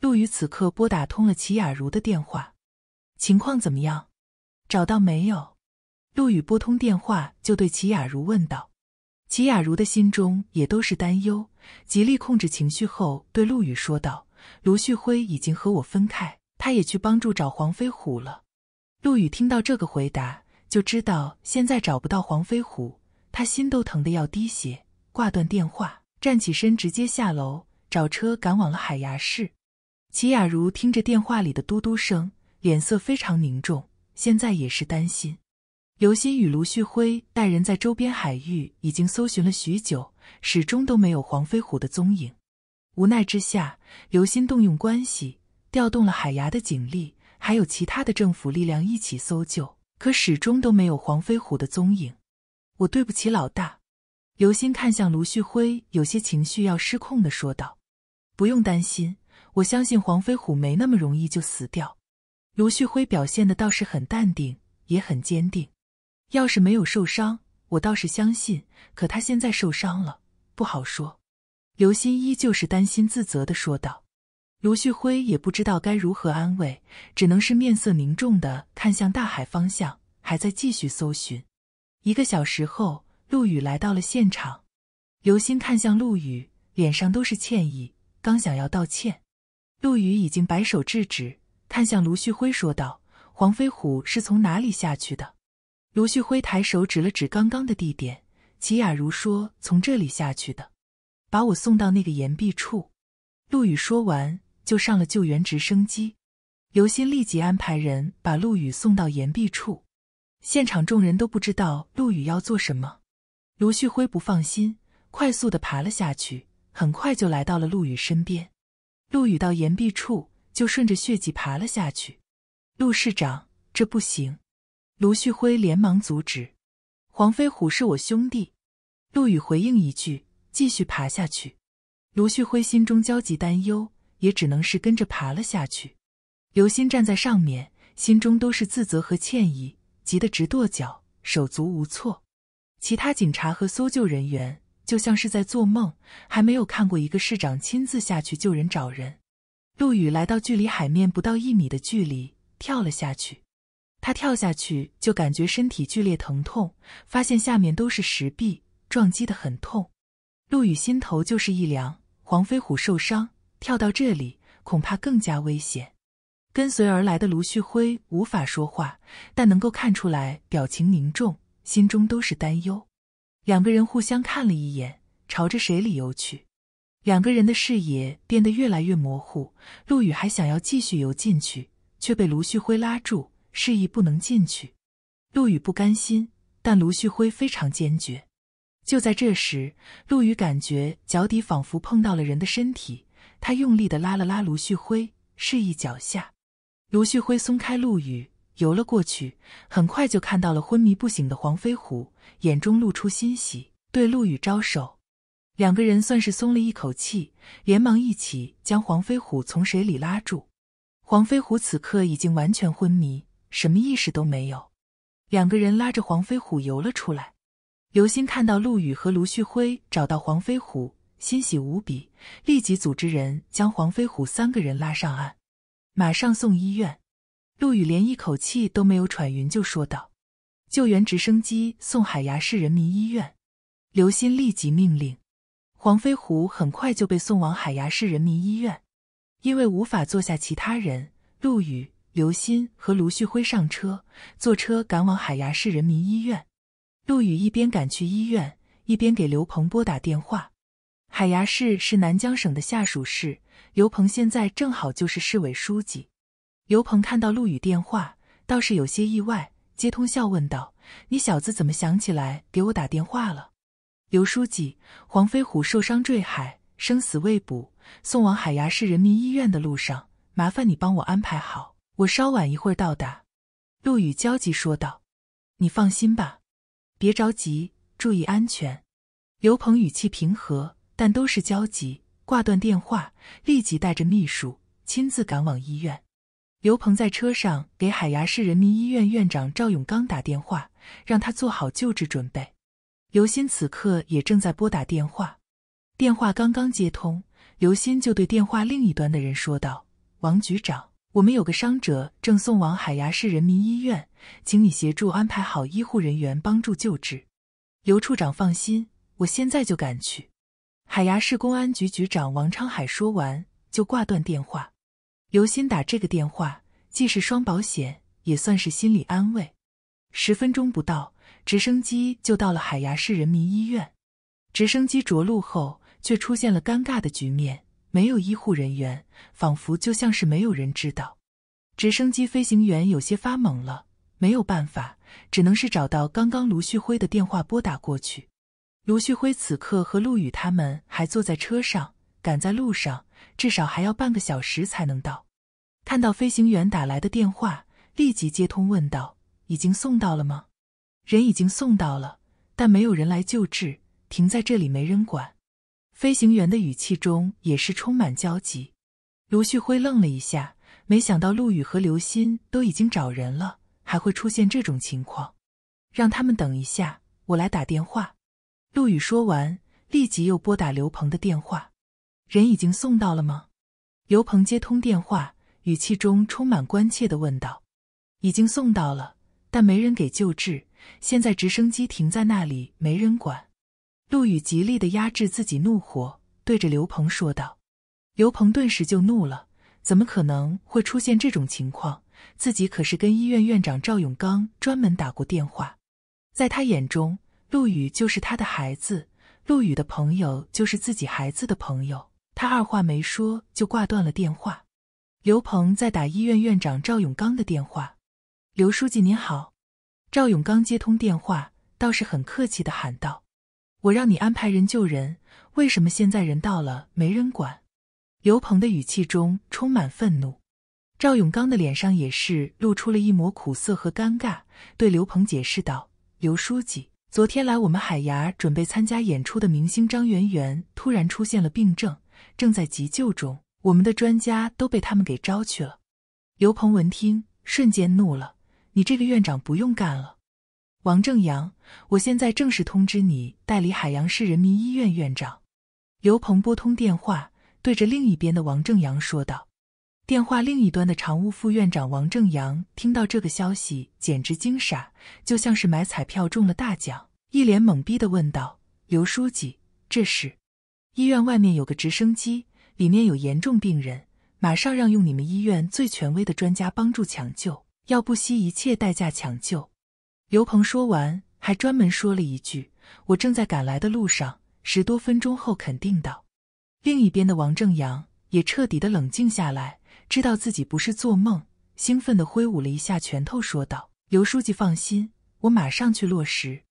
陆羽此刻拨打通了齐雅茹的电话，情况怎么样？找到没有？陆羽拨通电话就对齐雅茹问道。齐雅茹的心中也都是担忧，极力控制情绪后，对陆羽说道：“卢旭辉已经和我分开，他也去帮助找黄飞虎了。”陆羽听到这个回答，就知道现在找不到黄飞虎，他心都疼得要滴血。挂断电话，站起身，直接下楼找车，赶往了海牙市。齐雅茹听着电话里的嘟嘟声，脸色非常凝重，现在也是担心。刘鑫与卢旭辉带人在周边海域已经搜寻了许久，始终都没有黄飞虎的踪影。无奈之下，刘鑫动用关系，调动了海牙的警力。还有其他的政府力量一起搜救，可始终都没有黄飞虎的踪影。我对不起老大。刘鑫看向卢旭辉，有些情绪要失控的说道：“不用担心，我相信黄飞虎没那么容易就死掉。”卢旭辉表现的倒是很淡定，也很坚定。要是没有受伤，我倒是相信。可他现在受伤了，不好说。刘鑫依旧是担心自责的说道。卢旭辉也不知道该如何安慰，只能是面色凝重的看向大海方向，还在继续搜寻。一个小时后，陆羽来到了现场，刘鑫看向陆羽，脸上都是歉意，刚想要道歉，陆羽已经摆手制止，看向卢旭辉说道：“黄飞虎是从哪里下去的？”卢旭辉抬手指了指刚刚的地点，齐雅茹说：“从这里下去的，把我送到那个岩壁处。”陆羽说完。就上了救援直升机，刘鑫立即安排人把陆羽送到岩壁处。现场众人都不知道陆羽要做什么。卢旭辉不放心，快速的爬了下去，很快就来到了陆羽身边。陆羽到岩壁处就顺着血迹爬了下去。陆市长，这不行！卢旭辉连忙阻止。黄飞虎是我兄弟。陆羽回应一句，继续爬下去。卢旭辉心中焦急担忧。也只能是跟着爬了下去。刘鑫站在上面，心中都是自责和歉意，急得直跺脚，手足无措。其他警察和搜救人员就像是在做梦，还没有看过一个市长亲自下去救人找人。陆羽来到距离海面不到一米的距离，跳了下去。他跳下去就感觉身体剧烈疼痛，发现下面都是石壁，撞击的很痛。陆羽心头就是一凉，黄飞虎受伤。跳到这里恐怕更加危险。跟随而来的卢旭辉无法说话，但能够看出来表情凝重，心中都是担忧。两个人互相看了一眼，朝着水里游去。两个人的视野变得越来越模糊。陆羽还想要继续游进去，却被卢旭辉拉住，示意不能进去。陆羽不甘心，但卢旭辉非常坚决。就在这时，陆羽感觉脚底仿佛碰到了人的身体。他用力的拉了拉卢旭辉，示意脚下。卢旭辉松开陆羽，游了过去，很快就看到了昏迷不醒的黄飞虎，眼中露出欣喜，对陆羽招手。两个人算是松了一口气，连忙一起将黄飞虎从水里拉住。黄飞虎此刻已经完全昏迷，什么意识都没有。两个人拉着黄飞虎游了出来。刘星看到陆羽和卢旭辉找到黄飞虎。欣喜无比，立即组织人将黄飞虎三个人拉上岸，马上送医院。陆羽连一口气都没有喘匀，就说道：“救援直升机送海牙市人民医院。”刘鑫立即命令黄飞虎，很快就被送往海牙市人民医院。因为无法坐下，其他人，陆羽、刘鑫和卢旭辉上车，坐车赶往海牙市人民医院。陆羽一边赶去医院，一边给刘鹏拨打电话。海牙市是南疆省的下属市，刘鹏现在正好就是市委书记。刘鹏看到陆羽电话，倒是有些意外，接通笑问道：“你小子怎么想起来给我打电话了？”刘书记，黄飞虎受伤坠海，生死未卜，送往海牙市人民医院的路上，麻烦你帮我安排好，我稍晚一会儿到达。”陆羽焦急说道。“你放心吧，别着急，注意安全。”刘鹏语气平和。但都是焦急，挂断电话，立即带着秘书亲自赶往医院。刘鹏在车上给海牙市人民医院院长赵永刚打电话，让他做好救治准备。刘鑫此刻也正在拨打电话，电话刚刚接通，刘鑫就对电话另一端的人说道：“王局长，我们有个伤者正送往海牙市人民医院，请你协助安排好医护人员帮助救治。”刘处长放心，我现在就赶去。海牙市公安局局长王昌海说完，就挂断电话。刘鑫打这个电话，既是双保险，也算是心理安慰。十分钟不到，直升机就到了海牙市人民医院。直升机着陆后，却出现了尴尬的局面，没有医护人员，仿佛就像是没有人知道。直升机飞行员有些发懵了，没有办法，只能是找到刚刚卢旭辉的电话拨打过去。卢旭辉此刻和陆羽他们还坐在车上，赶在路上，至少还要半个小时才能到。看到飞行员打来的电话，立即接通，问道：“已经送到了吗？”“人已经送到了，但没有人来救治，停在这里没人管。”飞行员的语气中也是充满焦急。卢旭辉愣了一下，没想到陆羽和刘鑫都已经找人了，还会出现这种情况。让他们等一下，我来打电话。陆羽说完，立即又拨打刘鹏的电话：“人已经送到了吗？”刘鹏接通电话，语气中充满关切的问道：“已经送到了，但没人给救治。现在直升机停在那里，没人管。”陆羽极力的压制自己怒火，对着刘鹏说道。刘鹏顿时就怒了：“怎么可能会出现这种情况？自己可是跟医院院长赵永刚专门打过电话，在他眼中。”陆羽就是他的孩子，陆羽的朋友就是自己孩子的朋友。他二话没说就挂断了电话。刘鹏在打医院院长赵永刚的电话：“刘书记您好。”赵永刚接通电话，倒是很客气的喊道：“我让你安排人救人，为什么现在人到了没人管？”刘鹏的语气中充满愤怒，赵永刚的脸上也是露出了一抹苦涩和尴尬，对刘鹏解释道：“刘书记。”昨天来我们海牙准备参加演出的明星张媛媛突然出现了病症，正在急救中。我们的专家都被他们给招去了。刘鹏闻听，瞬间怒了：“你这个院长不用干了！”王正阳，我现在正式通知你代理海洋市人民医院院长。刘鹏拨通电话，对着另一边的王正阳说道。电话另一端的常务副院长王正阳听到这个消息，简直惊傻，就像是买彩票中了大奖。一脸懵逼的问道：“刘书记，这是医院外面有个直升机，里面有严重病人，马上让用你们医院最权威的专家帮助抢救，要不惜一切代价抢救。”刘鹏说完，还专门说了一句：“我正在赶来的路上，十多分钟后肯定到。”另一边的王正阳也彻底的冷静下来，知道自己不是做梦，兴奋的挥舞了一下拳头，说道：“刘书记放心，我马上去落实。”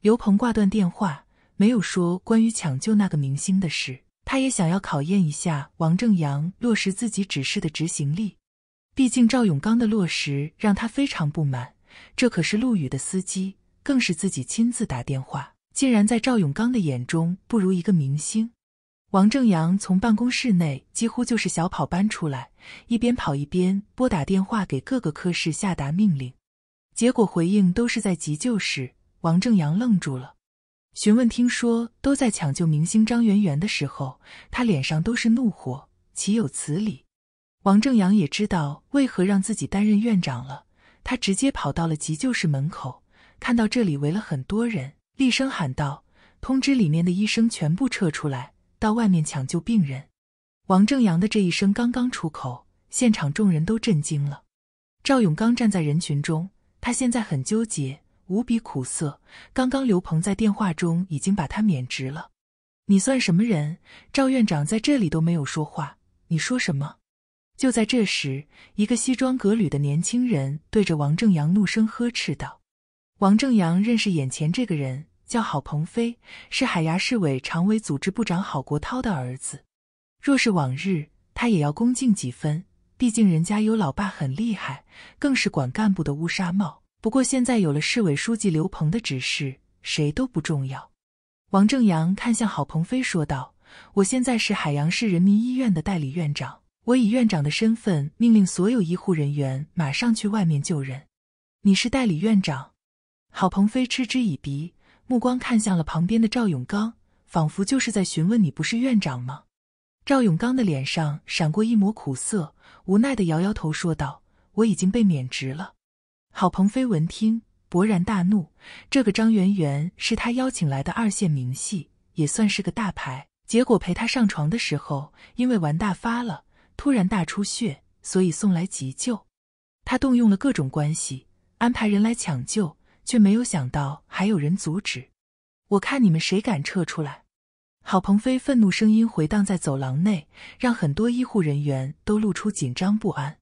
刘鹏挂断电话，没有说关于抢救那个明星的事。他也想要考验一下王正阳落实自己指示的执行力。毕竟赵永刚的落实让他非常不满。这可是陆羽的司机，更是自己亲自打电话，竟然在赵永刚的眼中不如一个明星。王正阳从办公室内几乎就是小跑般出来，一边跑一边拨打电话给各个科室下达命令。结果回应都是在急救室。王正阳愣住了，询问听说都在抢救明星张媛媛的时候，他脸上都是怒火，岂有此理！王正阳也知道为何让自己担任院长了，他直接跑到了急救室门口，看到这里围了很多人，厉声喊道：“通知里面的医生全部撤出来，到外面抢救病人！”王正阳的这一声刚刚出口，现场众人都震惊了。赵永刚站在人群中，他现在很纠结。无比苦涩。刚刚刘鹏在电话中已经把他免职了。你算什么人？赵院长在这里都没有说话，你说什么？就在这时，一个西装革履的年轻人对着王正阳怒声呵斥道：“王正阳认识眼前这个人，叫郝鹏飞，是海牙市委常委组织部长郝国涛的儿子。若是往日，他也要恭敬几分，毕竟人家有老爸很厉害，更是管干部的乌纱帽。”不过现在有了市委书记刘鹏的指示，谁都不重要。王正阳看向郝鹏飞，说道：“我现在是海洋市人民医院的代理院长，我以院长的身份命令所有医护人员马上去外面救人。”你是代理院长？郝鹏飞嗤之以鼻，目光看向了旁边的赵永刚，仿佛就是在询问：“你不是院长吗？”赵永刚的脸上闪过一抹苦涩，无奈的摇摇头，说道：“我已经被免职了。”郝鹏飞闻听，勃然大怒。这个张媛媛是他邀请来的二线名戏，也算是个大牌。结果陪他上床的时候，因为玩大发了，突然大出血，所以送来急救。他动用了各种关系，安排人来抢救，却没有想到还有人阻止。我看你们谁敢撤出来？郝鹏飞愤怒声音回荡在走廊内，让很多医护人员都露出紧张不安。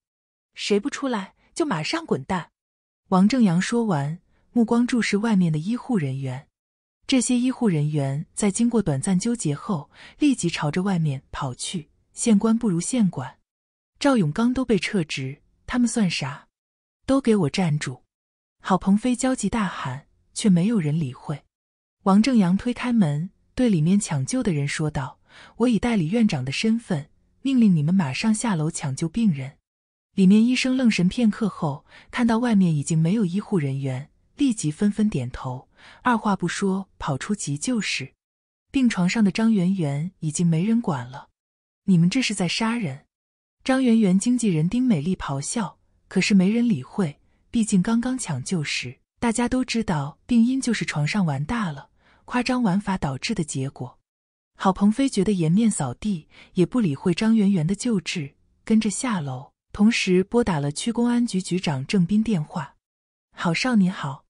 谁不出来，就马上滚蛋！王正阳说完，目光注视外面的医护人员。这些医护人员在经过短暂纠结后，立即朝着外面跑去。县官不如县管，赵永刚都被撤职，他们算啥？都给我站住！郝鹏飞焦急大喊，却没有人理会。王正阳推开门，对里面抢救的人说道：“我以代理院长的身份，命令你们马上下楼抢救病人。”里面医生愣神片刻后，看到外面已经没有医护人员，立即纷纷点头，二话不说跑出急救室。病床上的张媛媛已经没人管了。你们这是在杀人！张媛媛经纪人丁美丽咆哮，可是没人理会。毕竟刚刚抢救时，大家都知道病因就是床上玩大了，夸张玩法导致的结果。郝鹏飞觉得颜面扫地，也不理会张媛媛的救治，跟着下楼。同时拨打了区公安局局长郑斌电话。“郝少，你好。”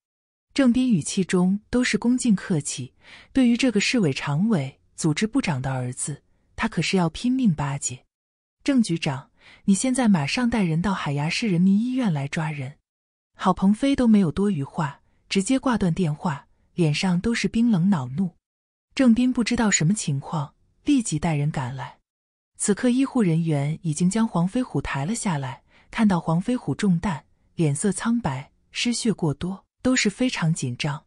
郑斌语气中都是恭敬客气。对于这个市委常委、组织部长的儿子，他可是要拼命巴结。郑局长，你现在马上带人到海牙市人民医院来抓人。郝鹏飞都没有多余话，直接挂断电话，脸上都是冰冷恼怒。郑斌不知道什么情况，立即带人赶来。此刻，医护人员已经将黄飞虎抬了下来。看到黄飞虎中弹，脸色苍白，失血过多，都是非常紧张。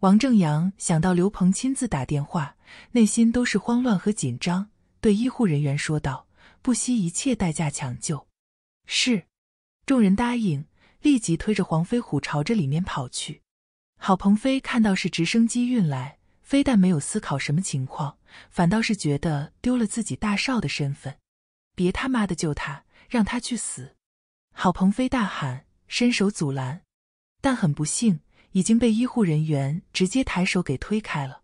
王正阳想到刘鹏亲自打电话，内心都是慌乱和紧张，对医护人员说道：“不惜一切代价抢救。”是，众人答应，立即推着黄飞虎朝着里面跑去。郝鹏飞看到是直升机运来。非但没有思考什么情况，反倒是觉得丢了自己大少的身份。别他妈的救他，让他去死！郝鹏飞大喊，伸手阻拦，但很不幸已经被医护人员直接抬手给推开了。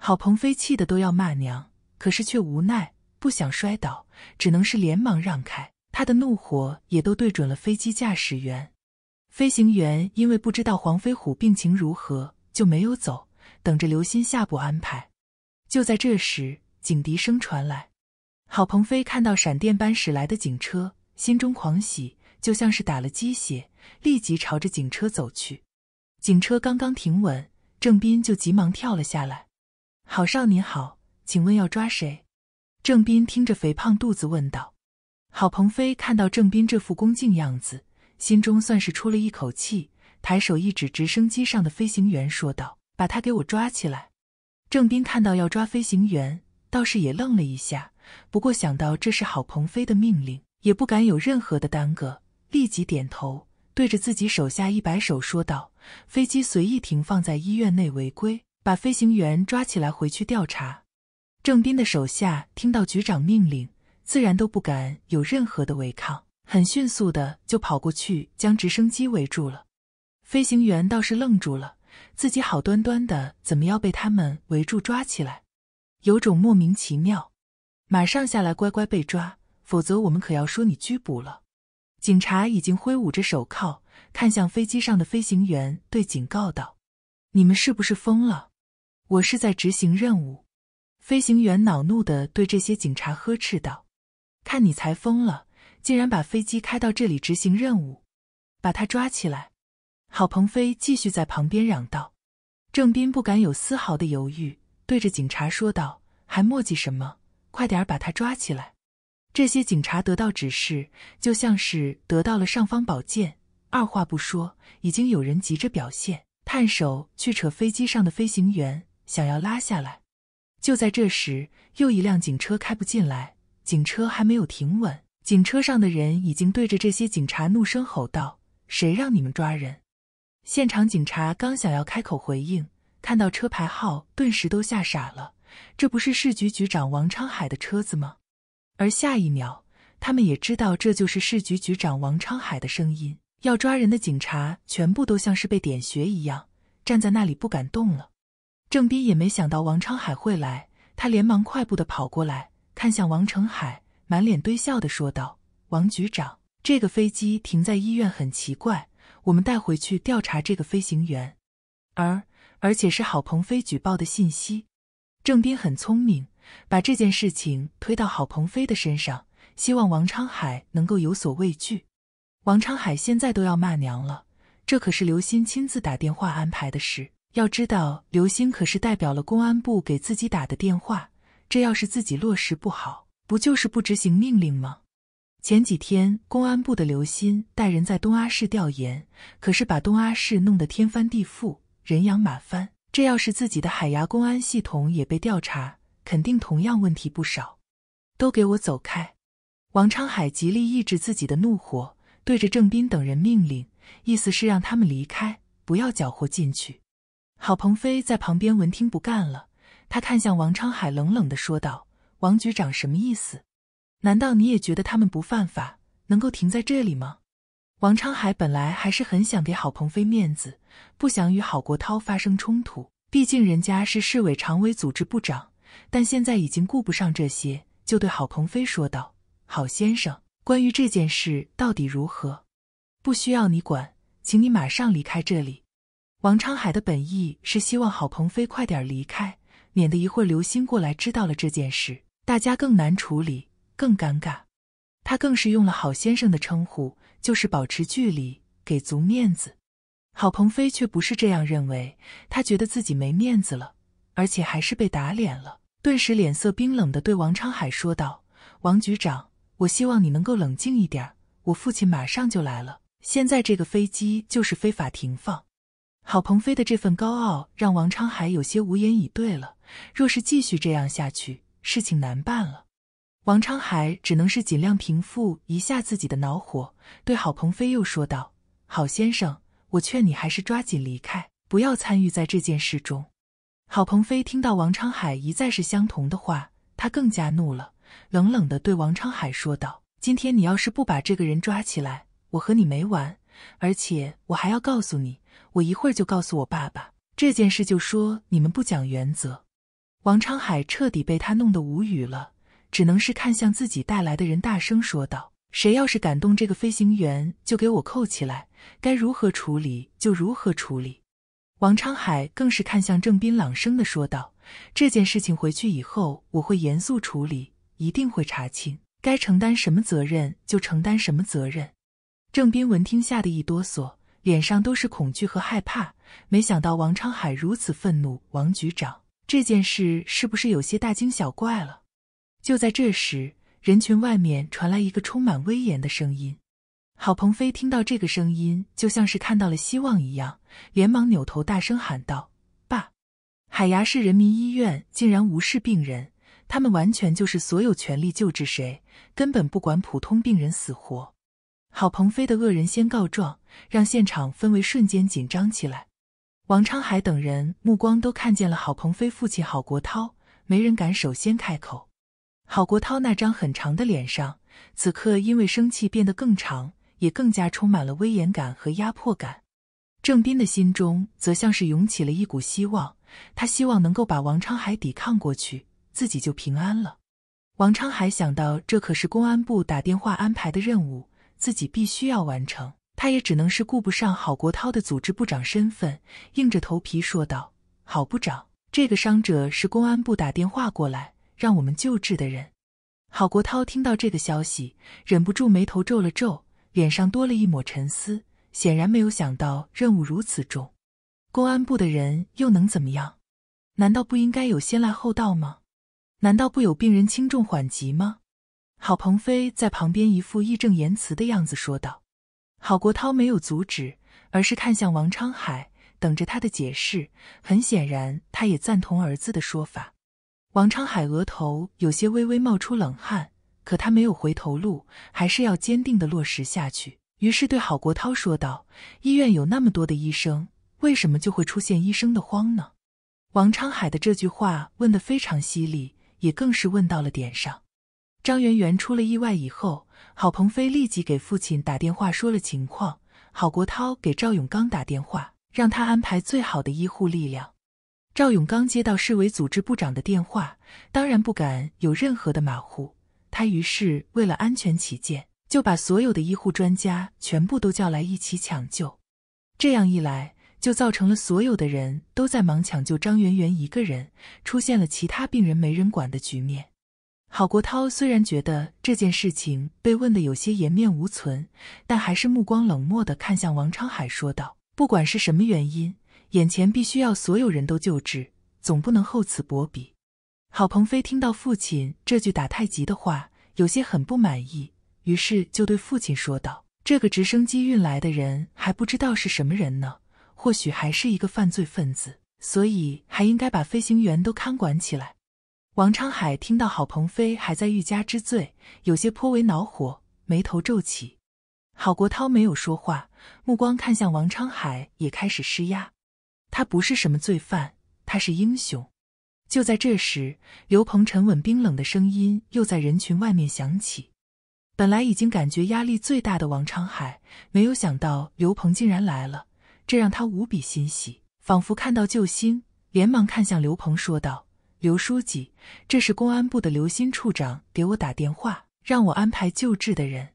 郝鹏飞气得都要骂娘，可是却无奈不想摔倒，只能是连忙让开。他的怒火也都对准了飞机驾驶员。飞行员因为不知道黄飞虎病情如何，就没有走。等着刘鑫下步安排。就在这时，警笛声传来，郝鹏飞看到闪电般驶来的警车，心中狂喜，就像是打了鸡血，立即朝着警车走去。警车刚刚停稳，郑斌就急忙跳了下来。“郝少您好，请问要抓谁？”郑斌听着肥胖肚子问道。郝鹏飞看到郑斌这副恭敬样子，心中算是出了一口气，抬手一指直升机上的飞行员，说道。把他给我抓起来！郑斌看到要抓飞行员，倒是也愣了一下，不过想到这是郝鹏飞的命令，也不敢有任何的耽搁，立即点头，对着自己手下一摆手，说道：“飞机随意停放在医院内违规，把飞行员抓起来回去调查。”郑斌的手下听到局长命令，自然都不敢有任何的违抗，很迅速的就跑过去将直升机围住了。飞行员倒是愣住了。自己好端端的，怎么要被他们围住抓起来？有种莫名其妙。马上下来，乖乖被抓，否则我们可要说你拘捕了。警察已经挥舞着手铐，看向飞机上的飞行员，对警告道：“你们是不是疯了？我是在执行任务。”飞行员恼怒的对这些警察呵斥道：“看你才疯了，竟然把飞机开到这里执行任务，把他抓起来！”郝鹏飞继续在旁边嚷道：“郑斌不敢有丝毫的犹豫，对着警察说道：‘还磨叽什么？快点把他抓起来！’这些警察得到指示，就像是得到了尚方宝剑，二话不说，已经有人急着表现，探手去扯飞机上的飞行员，想要拉下来。就在这时，又一辆警车开不进来，警车还没有停稳，警车上的人已经对着这些警察怒声吼道：‘谁让你们抓人？’”现场警察刚想要开口回应，看到车牌号，顿时都吓傻了。这不是市局局长王昌海的车子吗？而下一秒，他们也知道这就是市局局长王昌海的声音。要抓人的警察全部都像是被点穴一样，站在那里不敢动了。郑斌也没想到王昌海会来，他连忙快步的跑过来，看向王成海，满脸堆笑的说道：“王局长，这个飞机停在医院很奇怪。”我们带回去调查这个飞行员，而而且是郝鹏飞举报的信息。郑斌很聪明，把这件事情推到郝鹏飞的身上，希望王昌海能够有所畏惧。王昌海现在都要骂娘了，这可是刘鑫亲自打电话安排的事。要知道，刘鑫可是代表了公安部给自己打的电话，这要是自己落实不好，不就是不执行命令吗？前几天公安部的刘鑫带人在东阿市调研，可是把东阿市弄得天翻地覆，人仰马翻。这要是自己的海牙公安系统也被调查，肯定同样问题不少。都给我走开！王昌海极力抑制自己的怒火，对着郑斌等人命令，意思是让他们离开，不要搅和进去。郝鹏飞在旁边闻听不干了，他看向王昌海，冷冷地说道：“王局长，什么意思？”难道你也觉得他们不犯法，能够停在这里吗？王昌海本来还是很想给郝鹏飞面子，不想与郝国涛发生冲突，毕竟人家是市委常委组织部长。但现在已经顾不上这些，就对郝鹏飞说道：“郝先生，关于这件事到底如何，不需要你管，请你马上离开这里。”王昌海的本意是希望郝鹏飞快点离开，免得一会儿刘鑫过来知道了这件事，大家更难处理。更尴尬，他更是用了郝先生的称呼，就是保持距离，给足面子。郝鹏飞却不是这样认为，他觉得自己没面子了，而且还是被打脸了，顿时脸色冰冷地对王昌海说道：“王局长，我希望你能够冷静一点，我父亲马上就来了。现在这个飞机就是非法停放。”郝鹏飞的这份高傲让王昌海有些无言以对了。若是继续这样下去，事情难办了。王昌海只能是尽量平复一下自己的恼火，对郝鹏飞又说道：“郝先生，我劝你还是抓紧离开，不要参与在这件事中。”郝鹏飞听到王昌海一再是相同的话，他更加怒了，冷冷地对王昌海说道：“今天你要是不把这个人抓起来，我和你没完！而且我还要告诉你，我一会儿就告诉我爸爸这件事，就说你们不讲原则。”王昌海彻底被他弄得无语了。只能是看向自己带来的人，大声说道：“谁要是敢动这个飞行员，就给我扣起来！该如何处理就如何处理。”王昌海更是看向郑斌，朗声的说道：“这件事情回去以后，我会严肃处理，一定会查清，该承担什么责任就承担什么责任。”郑斌闻听，吓得一哆嗦，脸上都是恐惧和害怕。没想到王昌海如此愤怒，王局长，这件事是不是有些大惊小怪了？就在这时，人群外面传来一个充满威严的声音。郝鹏飞听到这个声音，就像是看到了希望一样，连忙扭头大声喊道：“爸！海牙市人民医院竟然无视病人，他们完全就是所有权利救治谁，根本不管普通病人死活。”郝鹏飞的恶人先告状，让现场氛围瞬间紧张起来。王昌海等人目光都看见了郝鹏飞父亲郝国涛，没人敢首先开口。郝国涛那张很长的脸上，此刻因为生气变得更长，也更加充满了威严感和压迫感。郑斌的心中则像是涌起了一股希望，他希望能够把王昌海抵抗过去，自己就平安了。王昌海想到这可是公安部打电话安排的任务，自己必须要完成，他也只能是顾不上郝国涛的组织部长身份，硬着头皮说道：“郝部长，这个伤者是公安部打电话过来。”让我们救治的人，郝国涛听到这个消息，忍不住眉头皱了皱，脸上多了一抹沉思。显然没有想到任务如此重，公安部的人又能怎么样？难道不应该有先来后到吗？难道不有病人轻重缓急吗？郝鹏飞在旁边一副义正言辞的样子说道。郝国涛没有阻止，而是看向王昌海，等着他的解释。很显然，他也赞同儿子的说法。王昌海额头有些微微冒出冷汗，可他没有回头路，还是要坚定的落实下去。于是对郝国涛说道：“医院有那么多的医生，为什么就会出现医生的慌呢？”王昌海的这句话问得非常犀利，也更是问到了点上。张媛媛出了意外以后，郝鹏飞立即给父亲打电话说了情况，郝国涛给赵永刚打电话，让他安排最好的医护力量。赵勇刚接到市委组织部长的电话，当然不敢有任何的马虎。他于是为了安全起见，就把所有的医护专家全部都叫来一起抢救。这样一来，就造成了所有的人都在忙抢救张媛媛，一个人出现了其他病人没人管的局面。郝国涛虽然觉得这件事情被问的有些颜面无存，但还是目光冷漠的看向王昌海，说道：“不管是什么原因。”眼前必须要所有人都救治，总不能厚此薄彼。郝鹏飞听到父亲这句打太极的话，有些很不满意，于是就对父亲说道：“这个直升机运来的人还不知道是什么人呢，或许还是一个犯罪分子，所以还应该把飞行员都看管起来。”王昌海听到郝鹏飞还在欲加之罪，有些颇为恼火，眉头皱起。郝国涛没有说话，目光看向王昌海，也开始施压。他不是什么罪犯，他是英雄。就在这时，刘鹏沉稳冰冷的声音又在人群外面响起。本来已经感觉压力最大的王昌海，没有想到刘鹏竟然来了，这让他无比欣喜，仿佛看到救星，连忙看向刘鹏说道：“刘书记，这是公安部的刘新处长给我打电话，让我安排救治的人。”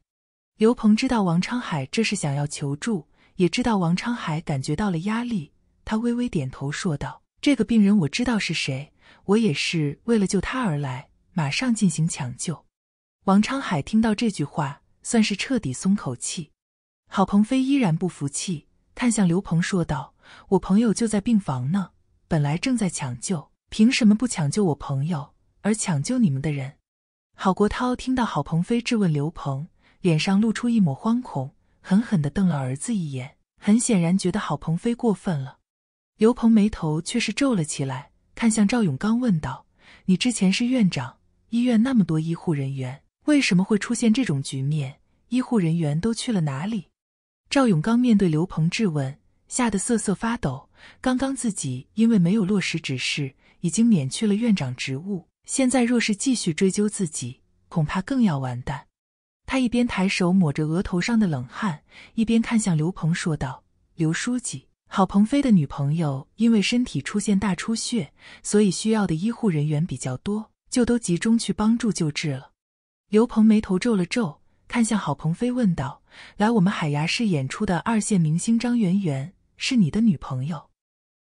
刘鹏知道王昌海这是想要求助，也知道王昌海感觉到了压力。他微微点头说道：“这个病人我知道是谁，我也是为了救他而来，马上进行抢救。”王昌海听到这句话，算是彻底松口气。郝鹏飞依然不服气，看向刘鹏说道：“我朋友就在病房呢，本来正在抢救，凭什么不抢救我朋友，而抢救你们的人？”郝国涛听到郝鹏飞质问刘鹏，脸上露出一抹惶恐，狠狠地瞪了儿子一眼，很显然觉得郝鹏飞过分了。刘鹏眉头却是皱了起来，看向赵永刚问道：“你之前是院长，医院那么多医护人员，为什么会出现这种局面？医护人员都去了哪里？”赵永刚面对刘鹏质问，吓得瑟瑟发抖。刚刚自己因为没有落实指示，已经免去了院长职务，现在若是继续追究自己，恐怕更要完蛋。他一边抬手抹着额头上的冷汗，一边看向刘鹏说道：“刘书记。”郝鹏飞的女朋友因为身体出现大出血，所以需要的医护人员比较多，就都集中去帮助救治了。刘鹏眉头皱了皱，看向郝鹏飞，问道：“来我们海牙市演出的二线明星张媛媛是你的女朋友？”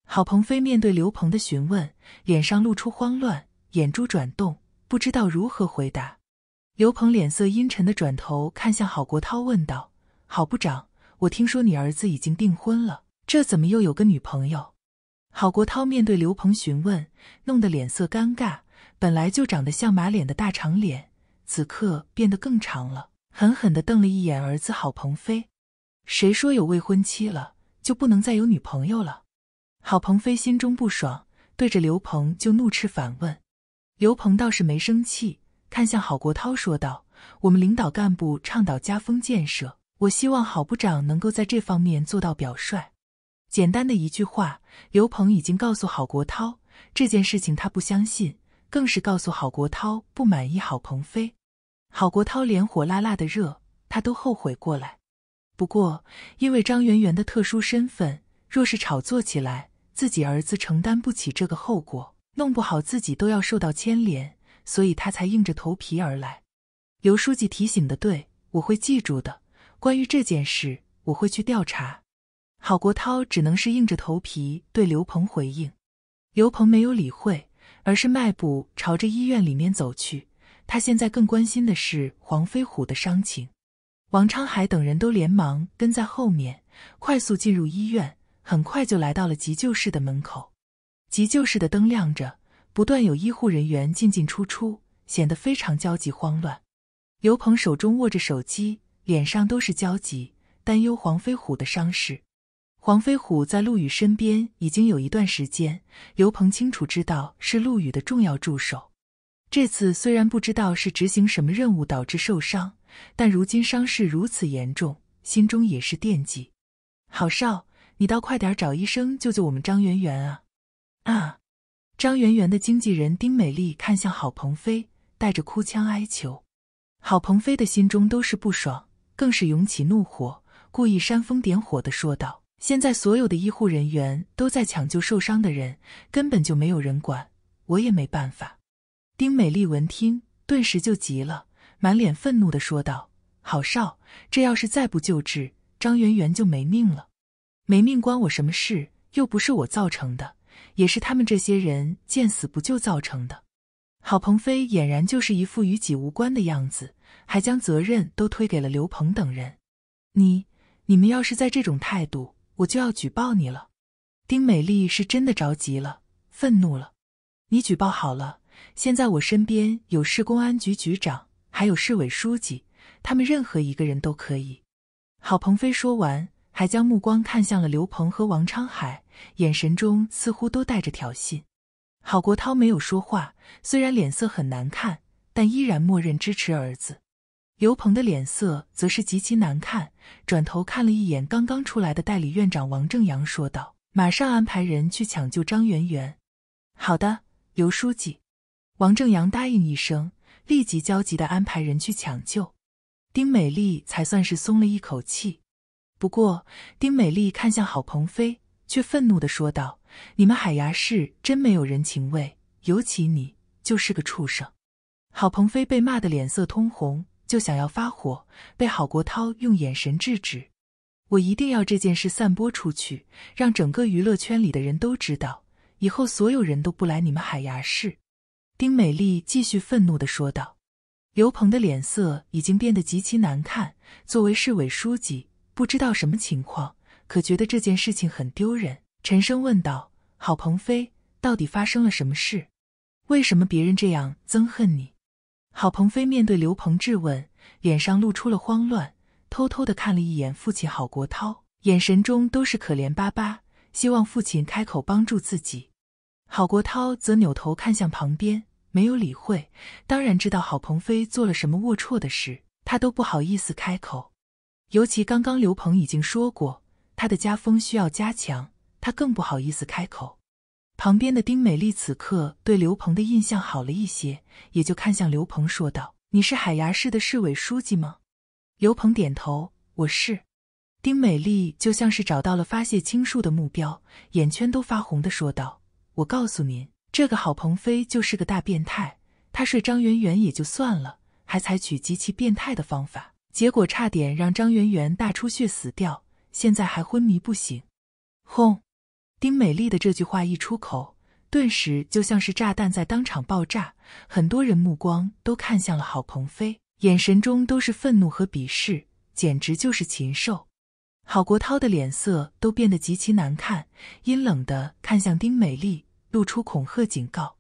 郝鹏飞面对刘鹏的询问，脸上露出慌乱，眼珠转动，不知道如何回答。刘鹏脸色阴沉的转头看向郝国涛，问道：“郝部长，我听说你儿子已经订婚了。”这怎么又有个女朋友？郝国涛面对刘鹏询问，弄得脸色尴尬。本来就长得像马脸的大长脸，此刻变得更长了。狠狠地瞪了一眼儿子郝鹏飞：“谁说有未婚妻了就不能再有女朋友了？”郝鹏飞心中不爽，对着刘鹏就怒斥反问。刘鹏倒是没生气，看向郝国涛说道：“我们领导干部倡导家风建设，我希望郝部长能够在这方面做到表率。”简单的一句话，刘鹏已经告诉郝国涛这件事情他不相信，更是告诉郝国涛不满意郝鹏飞。郝国涛连火辣辣的热，他都后悔过来。不过，因为张媛媛的特殊身份，若是炒作起来，自己儿子承担不起这个后果，弄不好自己都要受到牵连，所以他才硬着头皮而来。刘书记提醒的，对我会记住的。关于这件事，我会去调查。郝国涛只能是硬着头皮对刘鹏回应，刘鹏没有理会，而是迈步朝着医院里面走去。他现在更关心的是黄飞虎的伤情。王昌海等人都连忙跟在后面，快速进入医院，很快就来到了急救室的门口。急救室的灯亮着，不断有医护人员进进出出，显得非常焦急慌乱。刘鹏手中握着手机，脸上都是焦急担忧黄飞虎的伤势。黄飞虎在陆羽身边已经有一段时间，刘鹏清楚知道是陆羽的重要助手。这次虽然不知道是执行什么任务导致受伤，但如今伤势如此严重，心中也是惦记。郝少，你倒快点找医生救救我们张媛媛啊！啊！张媛媛的经纪人丁美丽看向郝鹏飞，带着哭腔哀求。郝鹏飞的心中都是不爽，更是涌起怒火，故意煽风点火的说道。现在所有的医护人员都在抢救受伤的人，根本就没有人管，我也没办法。丁美丽闻听，顿时就急了，满脸愤怒地说道：“郝少，这要是再不救治，张媛媛就没命了。没命关我什么事？又不是我造成的，也是他们这些人见死不救造成的。”郝鹏飞俨然就是一副与己无关的样子，还将责任都推给了刘鹏等人。你、你们要是在这种态度……我就要举报你了，丁美丽是真的着急了，愤怒了。你举报好了，现在我身边有市公安局局长，还有市委书记，他们任何一个人都可以。郝鹏飞说完，还将目光看向了刘鹏和王昌海，眼神中似乎都带着挑衅。郝国涛没有说话，虽然脸色很难看，但依然默认支持儿子。刘鹏的脸色则是极其难看，转头看了一眼刚刚出来的代理院长王正阳，说道：“马上安排人去抢救张媛媛。”“好的，刘书记。”王正阳答应一声，立即焦急地安排人去抢救。丁美丽才算是松了一口气。不过，丁美丽看向郝鹏飞，却愤怒地说道：“你们海牙市真没有人情味，尤其你，就是个畜生！”郝鹏飞被骂得脸色通红。就想要发火，被郝国涛用眼神制止。我一定要这件事散播出去，让整个娱乐圈里的人都知道，以后所有人都不来你们海牙市。丁美丽继续愤怒地说道。刘鹏的脸色已经变得极其难看。作为市委书记，不知道什么情况，可觉得这件事情很丢人，沉声问道：“郝鹏飞，到底发生了什么事？为什么别人这样憎恨你？”郝鹏飞面对刘鹏质问，脸上露出了慌乱，偷偷的看了一眼父亲郝国涛，眼神中都是可怜巴巴，希望父亲开口帮助自己。郝国涛则扭头看向旁边，没有理会。当然知道郝鹏飞做了什么龌龊的事，他都不好意思开口。尤其刚刚刘鹏已经说过他的家风需要加强，他更不好意思开口。旁边的丁美丽此刻对刘鹏的印象好了一些，也就看向刘鹏说道：“你是海牙市的市委书记吗？”刘鹏点头：“我是。”丁美丽就像是找到了发泄倾诉的目标，眼圈都发红的说道：“我告诉您，这个郝鹏飞就是个大变态。他睡张媛媛也就算了，还采取极其变态的方法，结果差点让张媛媛大出血死掉，现在还昏迷不醒。”轰！丁美丽的这句话一出口，顿时就像是炸弹在当场爆炸，很多人目光都看向了郝鹏飞，眼神中都是愤怒和鄙视，简直就是禽兽。郝国涛的脸色都变得极其难看，阴冷的看向丁美丽，露出恐吓警告。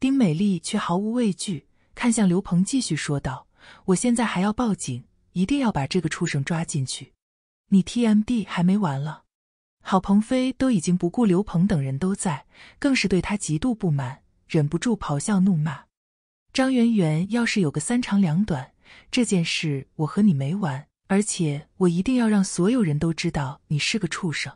丁美丽却毫无畏惧，看向刘鹏，继续说道：“我现在还要报警，一定要把这个畜生抓进去。你 TMD 还没完了！”郝鹏飞都已经不顾刘鹏等人都在，更是对他极度不满，忍不住咆哮怒骂：“张媛媛，要是有个三长两短，这件事我和你没完！而且我一定要让所有人都知道你是个畜生！”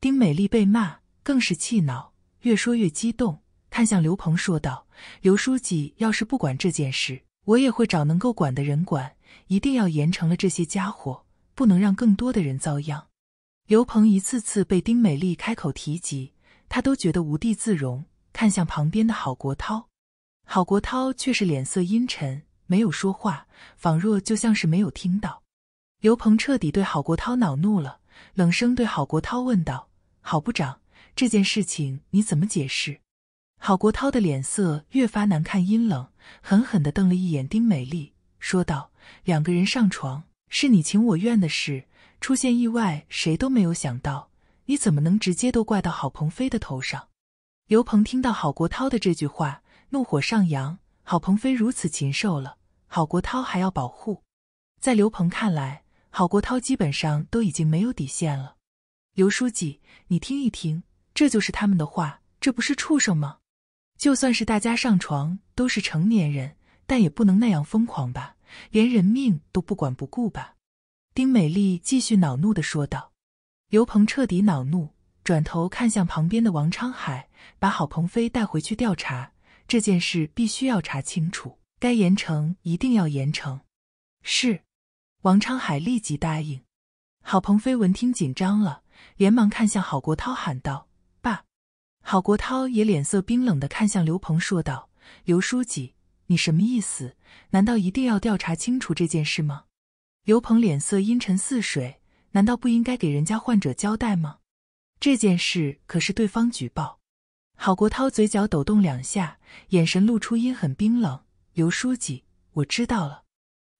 丁美丽被骂更是气恼，越说越激动，看向刘鹏说道：“刘书记，要是不管这件事，我也会找能够管的人管，一定要严惩了这些家伙，不能让更多的人遭殃。”刘鹏一次次被丁美丽开口提及，他都觉得无地自容，看向旁边的郝国涛，郝国涛却是脸色阴沉，没有说话，仿若就像是没有听到。刘鹏彻底对郝国涛恼怒了，冷声对郝国涛问道：“郝部长，这件事情你怎么解释？”郝国涛的脸色越发难看，阴冷，狠狠地瞪了一眼丁美丽，说道：“两个人上床是你情我愿的事。”出现意外，谁都没有想到。你怎么能直接都怪到郝鹏飞的头上？刘鹏听到郝国涛的这句话，怒火上扬。郝鹏飞如此禽兽了，郝国涛还要保护？在刘鹏看来，郝国涛基本上都已经没有底线了。刘书记，你听一听，这就是他们的话，这不是畜生吗？就算是大家上床都是成年人，但也不能那样疯狂吧？连人命都不管不顾吧？丁美丽继续恼怒的说道：“刘鹏彻底恼怒，转头看向旁边的王昌海，把郝鹏飞带回去调查这件事，必须要查清楚，该严惩一定要严惩。”是，王昌海立即答应。郝鹏飞闻听紧张了，连忙看向郝国涛喊道：“爸！”郝国涛也脸色冰冷的看向刘鹏说道：“刘书记，你什么意思？难道一定要调查清楚这件事吗？”刘鹏脸色阴沉似水，难道不应该给人家患者交代吗？这件事可是对方举报。郝国涛嘴角抖动两下，眼神露出阴狠冰冷。刘书记，我知道了。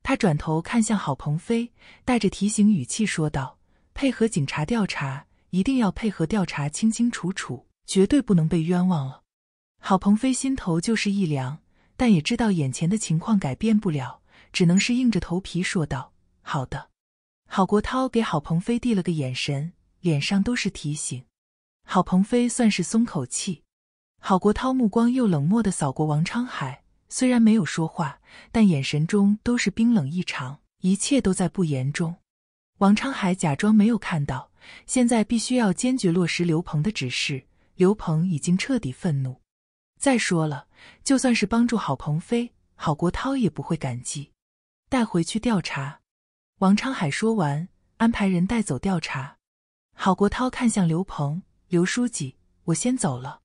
他转头看向郝鹏飞，带着提醒语气说道：“配合警察调查，一定要配合调查，清清楚楚，绝对不能被冤枉了。”郝鹏飞心头就是一凉，但也知道眼前的情况改变不了，只能是硬着头皮说道。好的，郝国涛给郝鹏飞递了个眼神，脸上都是提醒。郝鹏飞算是松口气。郝国涛目光又冷漠的扫过王昌海，虽然没有说话，但眼神中都是冰冷异常。一切都在不言中。王昌海假装没有看到，现在必须要坚决落实刘鹏的指示。刘鹏已经彻底愤怒。再说了，就算是帮助郝鹏飞，郝国涛也不会感激。带回去调查。王昌海说完，安排人带走调查。郝国涛看向刘鹏，刘书记，我先走了。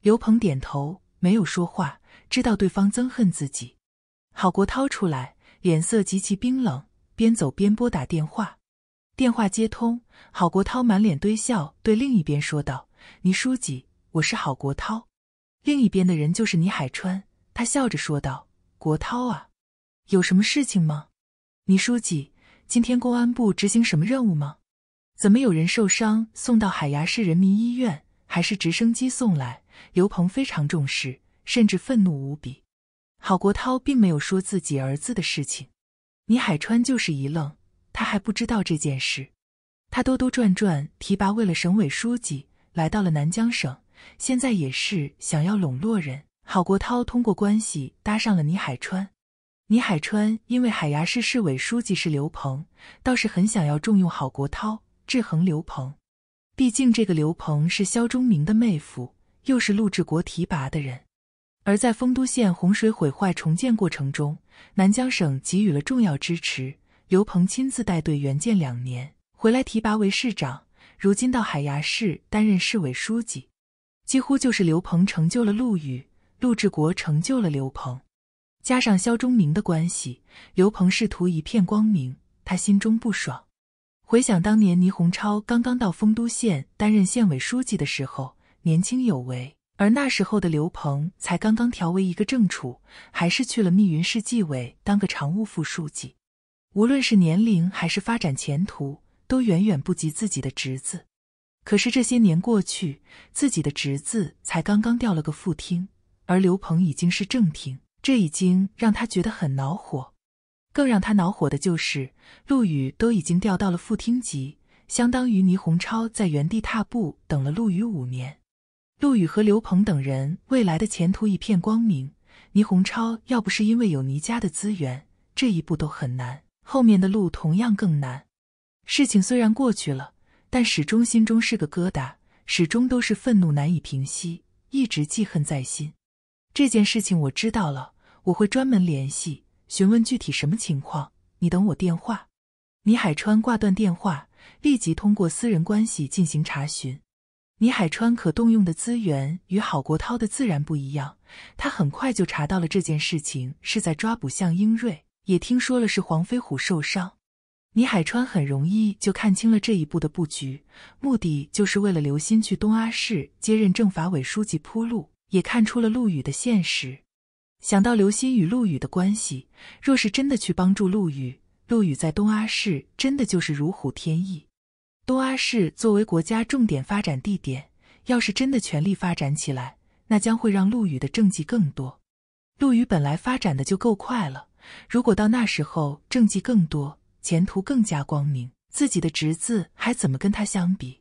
刘鹏点头，没有说话，知道对方憎恨自己。郝国涛出来，脸色极其冰冷，边走边拨打电话。电话接通，郝国涛满脸堆笑，对另一边说道：“倪书记，我是郝国涛。”另一边的人就是倪海川，他笑着说道：“国涛啊，有什么事情吗，倪书记？”今天公安部执行什么任务吗？怎么有人受伤送到海牙市人民医院，还是直升机送来？刘鹏非常重视，甚至愤怒无比。郝国涛并没有说自己儿子的事情，倪海川就是一愣，他还不知道这件事。他兜兜转转提拔为了省委书记，来到了南疆省，现在也是想要笼络人。郝国涛通过关系搭上了倪海川。倪海川因为海牙市市委书记是刘鹏，倒是很想要重用郝国涛，制衡刘鹏。毕竟这个刘鹏是肖忠明的妹夫，又是陆志国提拔的人。而在丰都县洪水毁坏重建过程中，南江省给予了重要支持，刘鹏亲自带队援建两年，回来提拔为市长。如今到海牙市担任市委书记，几乎就是刘鹏成就了陆羽，陆志国成就了刘鹏。加上肖忠明的关系，刘鹏仕途一片光明。他心中不爽，回想当年倪洪超刚刚到丰都县担任县委书记的时候，年轻有为；而那时候的刘鹏才刚刚调为一个正处，还是去了密云市纪委当个常务副书记。无论是年龄还是发展前途，都远远不及自己的侄子。可是这些年过去，自己的侄子才刚刚调了个副厅，而刘鹏已经是正厅。这已经让他觉得很恼火，更让他恼火的就是陆羽都已经调到了副厅级，相当于倪虹超在原地踏步，等了陆羽五年。陆羽和刘鹏等人未来的前途一片光明，倪虹超要不是因为有倪家的资源，这一步都很难，后面的路同样更难。事情虽然过去了，但始终心中是个疙瘩，始终都是愤怒难以平息，一直记恨在心。这件事情我知道了。我会专门联系询问具体什么情况，你等我电话。倪海川挂断电话，立即通过私人关系进行查询。倪海川可动用的资源与郝国涛的自然不一样，他很快就查到了这件事情是在抓捕向英瑞，也听说了是黄飞虎受伤。倪海川很容易就看清了这一步的布局，目的就是为了刘鑫去东阿市接任政法委书记铺路，也看出了陆羽的现实。想到刘鑫与陆羽的关系，若是真的去帮助陆羽，陆羽在东阿市真的就是如虎添翼。东阿市作为国家重点发展地点，要是真的全力发展起来，那将会让陆羽的政绩更多。陆羽本来发展的就够快了，如果到那时候政绩更多，前途更加光明，自己的侄子还怎么跟他相比？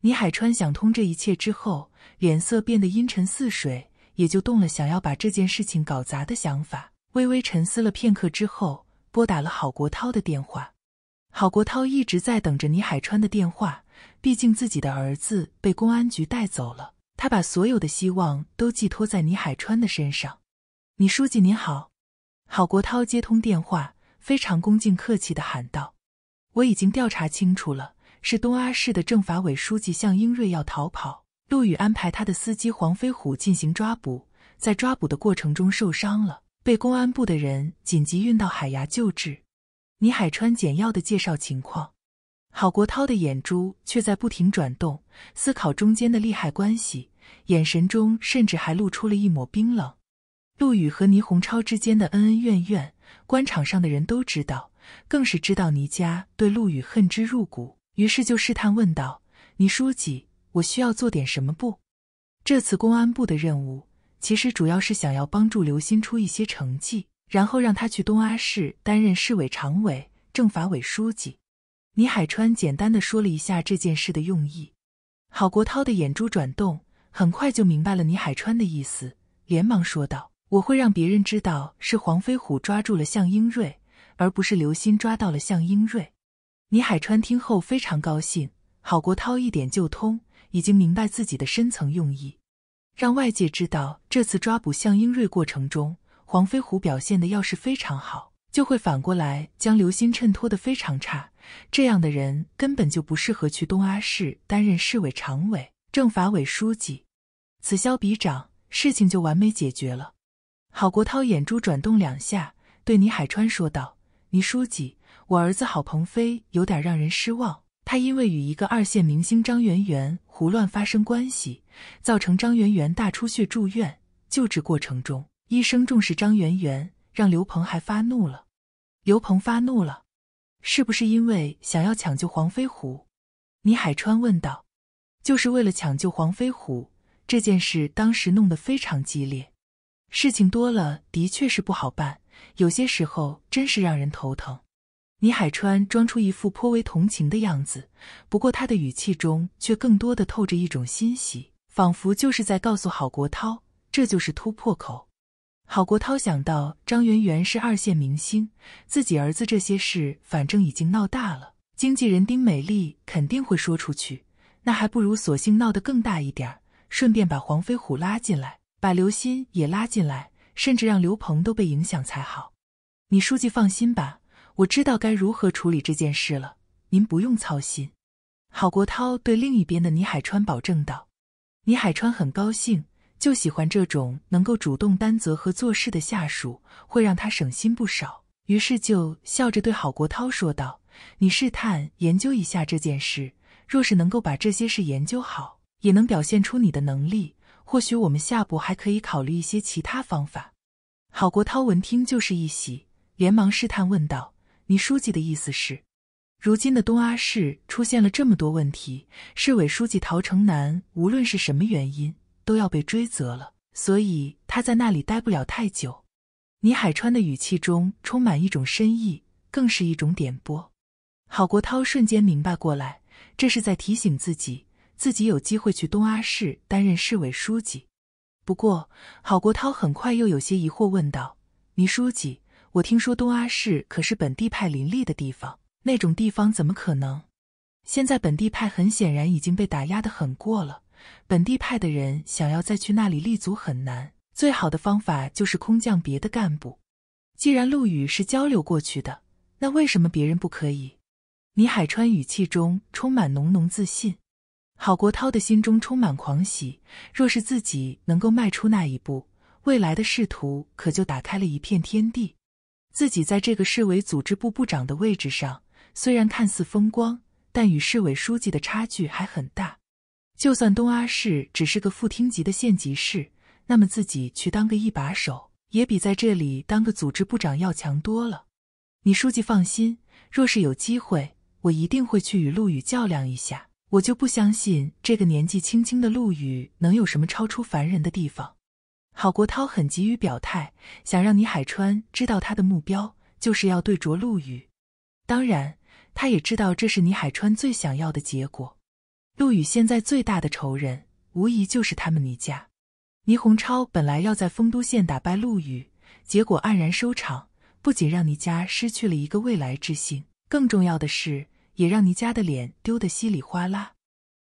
倪海川想通这一切之后，脸色变得阴沉似水。也就动了想要把这件事情搞砸的想法。微微沉思了片刻之后，拨打了郝国涛的电话。郝国涛一直在等着倪海川的电话，毕竟自己的儿子被公安局带走了，他把所有的希望都寄托在倪海川的身上。倪书记您好，郝国涛接通电话，非常恭敬客气地喊道：“我已经调查清楚了，是东阿市的政法委书记向英瑞要逃跑。”陆羽安排他的司机黄飞虎进行抓捕，在抓捕的过程中受伤了，被公安部的人紧急运到海牙救治。倪海川简要的介绍情况，郝国涛的眼珠却在不停转动，思考中间的利害关系，眼神中甚至还露出了一抹冰冷。陆羽和倪洪超之间的恩恩怨怨，官场上的人都知道，更是知道倪家对陆羽恨之入骨，于是就试探问道：“倪书记。”我需要做点什么不？这次公安部的任务其实主要是想要帮助刘鑫出一些成绩，然后让他去东阿市担任市委常委、政法委书记。倪海川简单的说了一下这件事的用意。郝国涛的眼珠转动，很快就明白了倪海川的意思，连忙说道：“我会让别人知道是黄飞虎抓住了向英瑞，而不是刘鑫抓到了向英瑞。”倪海川听后非常高兴，郝国涛一点就通。已经明白自己的深层用意，让外界知道这次抓捕向英瑞过程中，黄飞虎表现的要是非常好，就会反过来将刘鑫衬托的非常差。这样的人根本就不适合去东阿市担任市委常委、政法委书记。此消彼长，事情就完美解决了。郝国涛眼珠转动两下，对倪海川说道：“倪书记，我儿子郝鹏飞有点让人失望，他因为与一个二线明星张媛媛。”胡乱发生关系，造成张媛媛大出血住院。救治过程中，医生重视张媛媛，让刘鹏还发怒了。刘鹏发怒了，是不是因为想要抢救黄飞虎？倪海川问道。就是为了抢救黄飞虎这件事，当时弄得非常激烈。事情多了，的确是不好办，有些时候真是让人头疼。倪海川装出一副颇为同情的样子，不过他的语气中却更多的透着一种欣喜，仿佛就是在告诉郝国涛，这就是突破口。郝国涛想到张媛媛是二线明星，自己儿子这些事反正已经闹大了，经纪人丁美丽肯定会说出去，那还不如索性闹得更大一点，顺便把黄飞虎拉进来，把刘鑫也拉进来，甚至让刘鹏都被影响才好。你书记放心吧。我知道该如何处理这件事了，您不用操心。”郝国涛对另一边的倪海川保证道。倪海川很高兴，就喜欢这种能够主动担责和做事的下属，会让他省心不少。于是就笑着对郝国涛说道：“你试探研究一下这件事，若是能够把这些事研究好，也能表现出你的能力。或许我们下步还可以考虑一些其他方法。”郝国涛闻听就是一喜，连忙试探问道。倪书记的意思是，如今的东阿市出现了这么多问题，市委书记陶成南无论是什么原因，都要被追责了，所以他在那里待不了太久。倪海川的语气中充满一种深意，更是一种点拨。郝国涛瞬间明白过来，这是在提醒自己，自己有机会去东阿市担任市委书记。不过，郝国涛很快又有些疑惑，问道：“倪书记。”我听说东阿市可是本地派林立的地方，那种地方怎么可能？现在本地派很显然已经被打压的很过了，本地派的人想要再去那里立足很难。最好的方法就是空降别的干部。既然陆羽是交流过去的，那为什么别人不可以？倪海川语气中充满浓浓自信，郝国涛的心中充满狂喜。若是自己能够迈出那一步，未来的仕途可就打开了一片天地。自己在这个市委组织部部长的位置上，虽然看似风光，但与市委书记的差距还很大。就算东阿市只是个副厅级的县级市，那么自己去当个一把手，也比在这里当个组织部长要强多了。你书记放心，若是有机会，我一定会去与陆羽较量一下。我就不相信这个年纪轻轻的陆羽能有什么超出凡人的地方。郝国涛很急于表态，想让倪海川知道他的目标就是要对着陆羽。当然，他也知道这是倪海川最想要的结果。陆羽现在最大的仇人，无疑就是他们倪家。倪洪超本来要在丰都县打败陆羽，结果黯然收场，不仅让倪家失去了一个未来之星，更重要的是也让倪家的脸丢得稀里哗啦。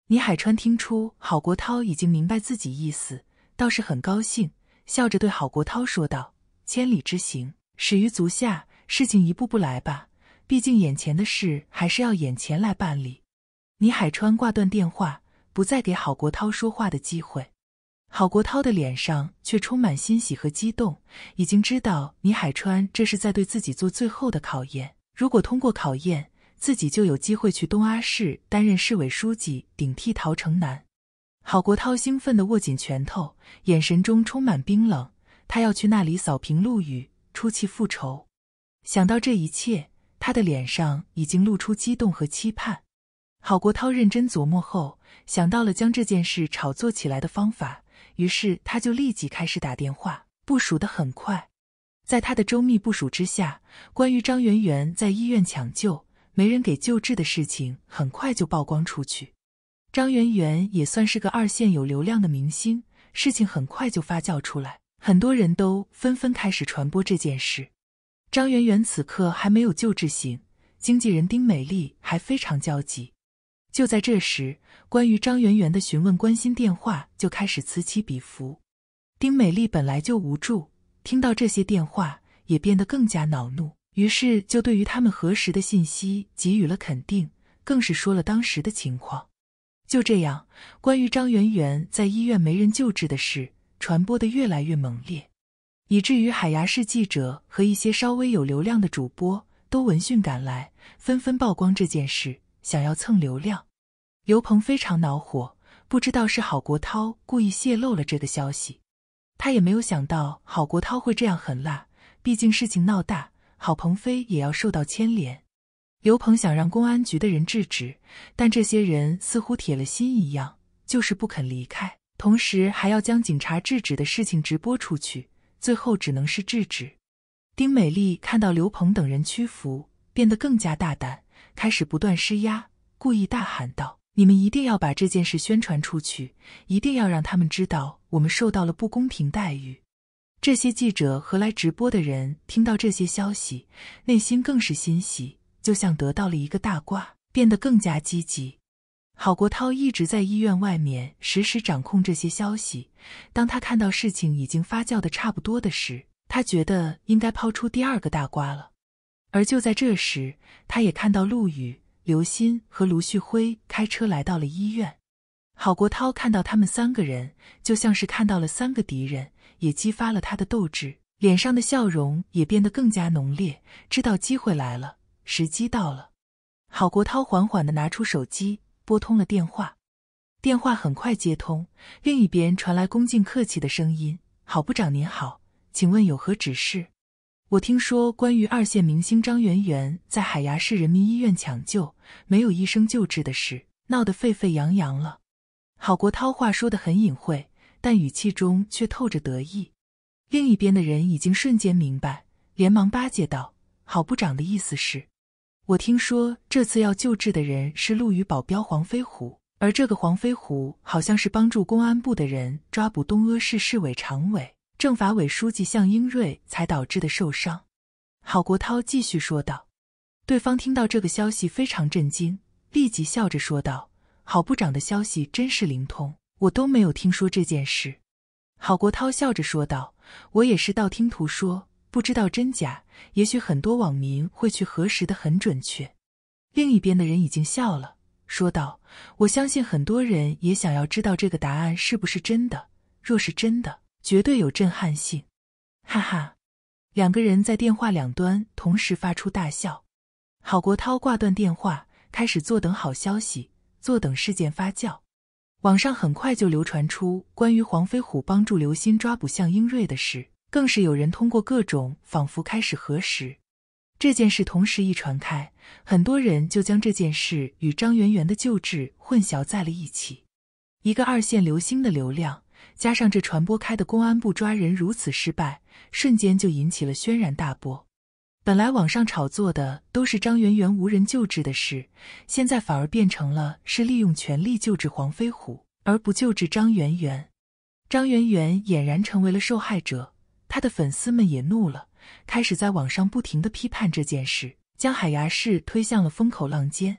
倪海川听出郝国涛已经明白自己意思，倒是很高兴。笑着对郝国涛说道：“千里之行，始于足下，事情一步步来吧。毕竟眼前的事还是要眼前来办理。”倪海川挂断电话，不再给郝国涛说话的机会。郝国涛的脸上却充满欣喜和激动，已经知道倪海川这是在对自己做最后的考验。如果通过考验，自己就有机会去东阿市担任市委书记，顶替陶成南。郝国涛兴奋地握紧拳头，眼神中充满冰冷。他要去那里扫平陆羽，出气复仇。想到这一切，他的脸上已经露出激动和期盼。郝国涛认真琢磨后，想到了将这件事炒作起来的方法，于是他就立即开始打电话，部署得很快。在他的周密部署之下，关于张媛媛在医院抢救没人给救治的事情，很快就曝光出去。张媛媛也算是个二线有流量的明星，事情很快就发酵出来，很多人都纷纷开始传播这件事。张媛媛此刻还没有救治醒，经纪人丁美丽还非常焦急。就在这时，关于张媛媛的询问、关心电话就开始此起彼伏。丁美丽本来就无助，听到这些电话也变得更加恼怒，于是就对于他们核实的信息给予了肯定，更是说了当时的情况。就这样，关于张媛媛在医院没人救治的事传播的越来越猛烈，以至于海牙市记者和一些稍微有流量的主播都闻讯赶来，纷纷曝光这件事，想要蹭流量。刘鹏非常恼火，不知道是郝国涛故意泄露了这个消息，他也没有想到郝国涛会这样狠辣，毕竟事情闹大，郝鹏飞也要受到牵连。刘鹏想让公安局的人制止，但这些人似乎铁了心一样，就是不肯离开，同时还要将警察制止的事情直播出去。最后只能是制止。丁美丽看到刘鹏等人屈服，变得更加大胆，开始不断施压，故意大喊道：“你们一定要把这件事宣传出去，一定要让他们知道我们受到了不公平待遇。”这些记者和来直播的人听到这些消息，内心更是欣喜。就像得到了一个大瓜，变得更加积极。郝国涛一直在医院外面实时掌控这些消息。当他看到事情已经发酵的差不多的时，他觉得应该抛出第二个大瓜了。而就在这时，他也看到陆羽、刘鑫和卢旭辉开车来到了医院。郝国涛看到他们三个人，就像是看到了三个敌人，也激发了他的斗志，脸上的笑容也变得更加浓烈，知道机会来了。时机到了，郝国涛缓缓的拿出手机，拨通了电话。电话很快接通，另一边传来恭敬客气的声音：“郝部长您好，请问有何指示？”我听说关于二线明星张媛媛在海牙市人民医院抢救，没有医生救治的事，闹得沸沸扬扬了。郝国涛话说的很隐晦，但语气中却透着得意。另一边的人已经瞬间明白，连忙巴结道：“郝部长的意思是。”我听说这次要救治的人是陆羽保镖黄飞虎，而这个黄飞虎好像是帮助公安部的人抓捕东阿市市委常委、政法委书记向英瑞才导致的受伤。郝国涛继续说道。对方听到这个消息非常震惊，立即笑着说道：“郝部长的消息真是灵通，我都没有听说这件事。”郝国涛笑着说道：“我也是道听途说，不知道真假。”也许很多网民会去核实的很准确。另一边的人已经笑了，说道：“我相信很多人也想要知道这个答案是不是真的。若是真的，绝对有震撼性。”哈哈，两个人在电话两端同时发出大笑。郝国涛挂断电话，开始坐等好消息，坐等事件发酵。网上很快就流传出关于黄飞虎帮助刘鑫抓捕向英瑞的事。更是有人通过各种仿佛开始核实这件事。同时一传开，很多人就将这件事与张媛媛的救治混淆在了一起。一个二线流星的流量，加上这传播开的公安部抓人如此失败，瞬间就引起了轩然大波。本来网上炒作的都是张媛媛无人救治的事，现在反而变成了是利用权力救治黄飞虎，而不救治张媛媛。张媛媛俨然成为了受害者。他的粉丝们也怒了，开始在网上不停的批判这件事，将海牙市推向了风口浪尖。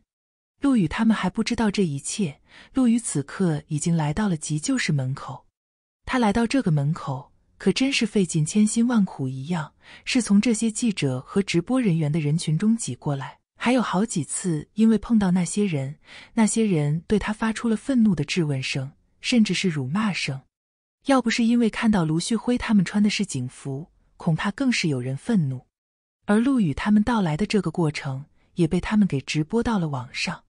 陆羽他们还不知道这一切，陆羽此刻已经来到了急救室门口。他来到这个门口，可真是费尽千辛万苦一样，是从这些记者和直播人员的人群中挤过来。还有好几次，因为碰到那些人，那些人对他发出了愤怒的质问声，甚至是辱骂声。要不是因为看到卢旭辉他们穿的是警服，恐怕更是有人愤怒。而陆羽他们到来的这个过程也被他们给直播到了网上，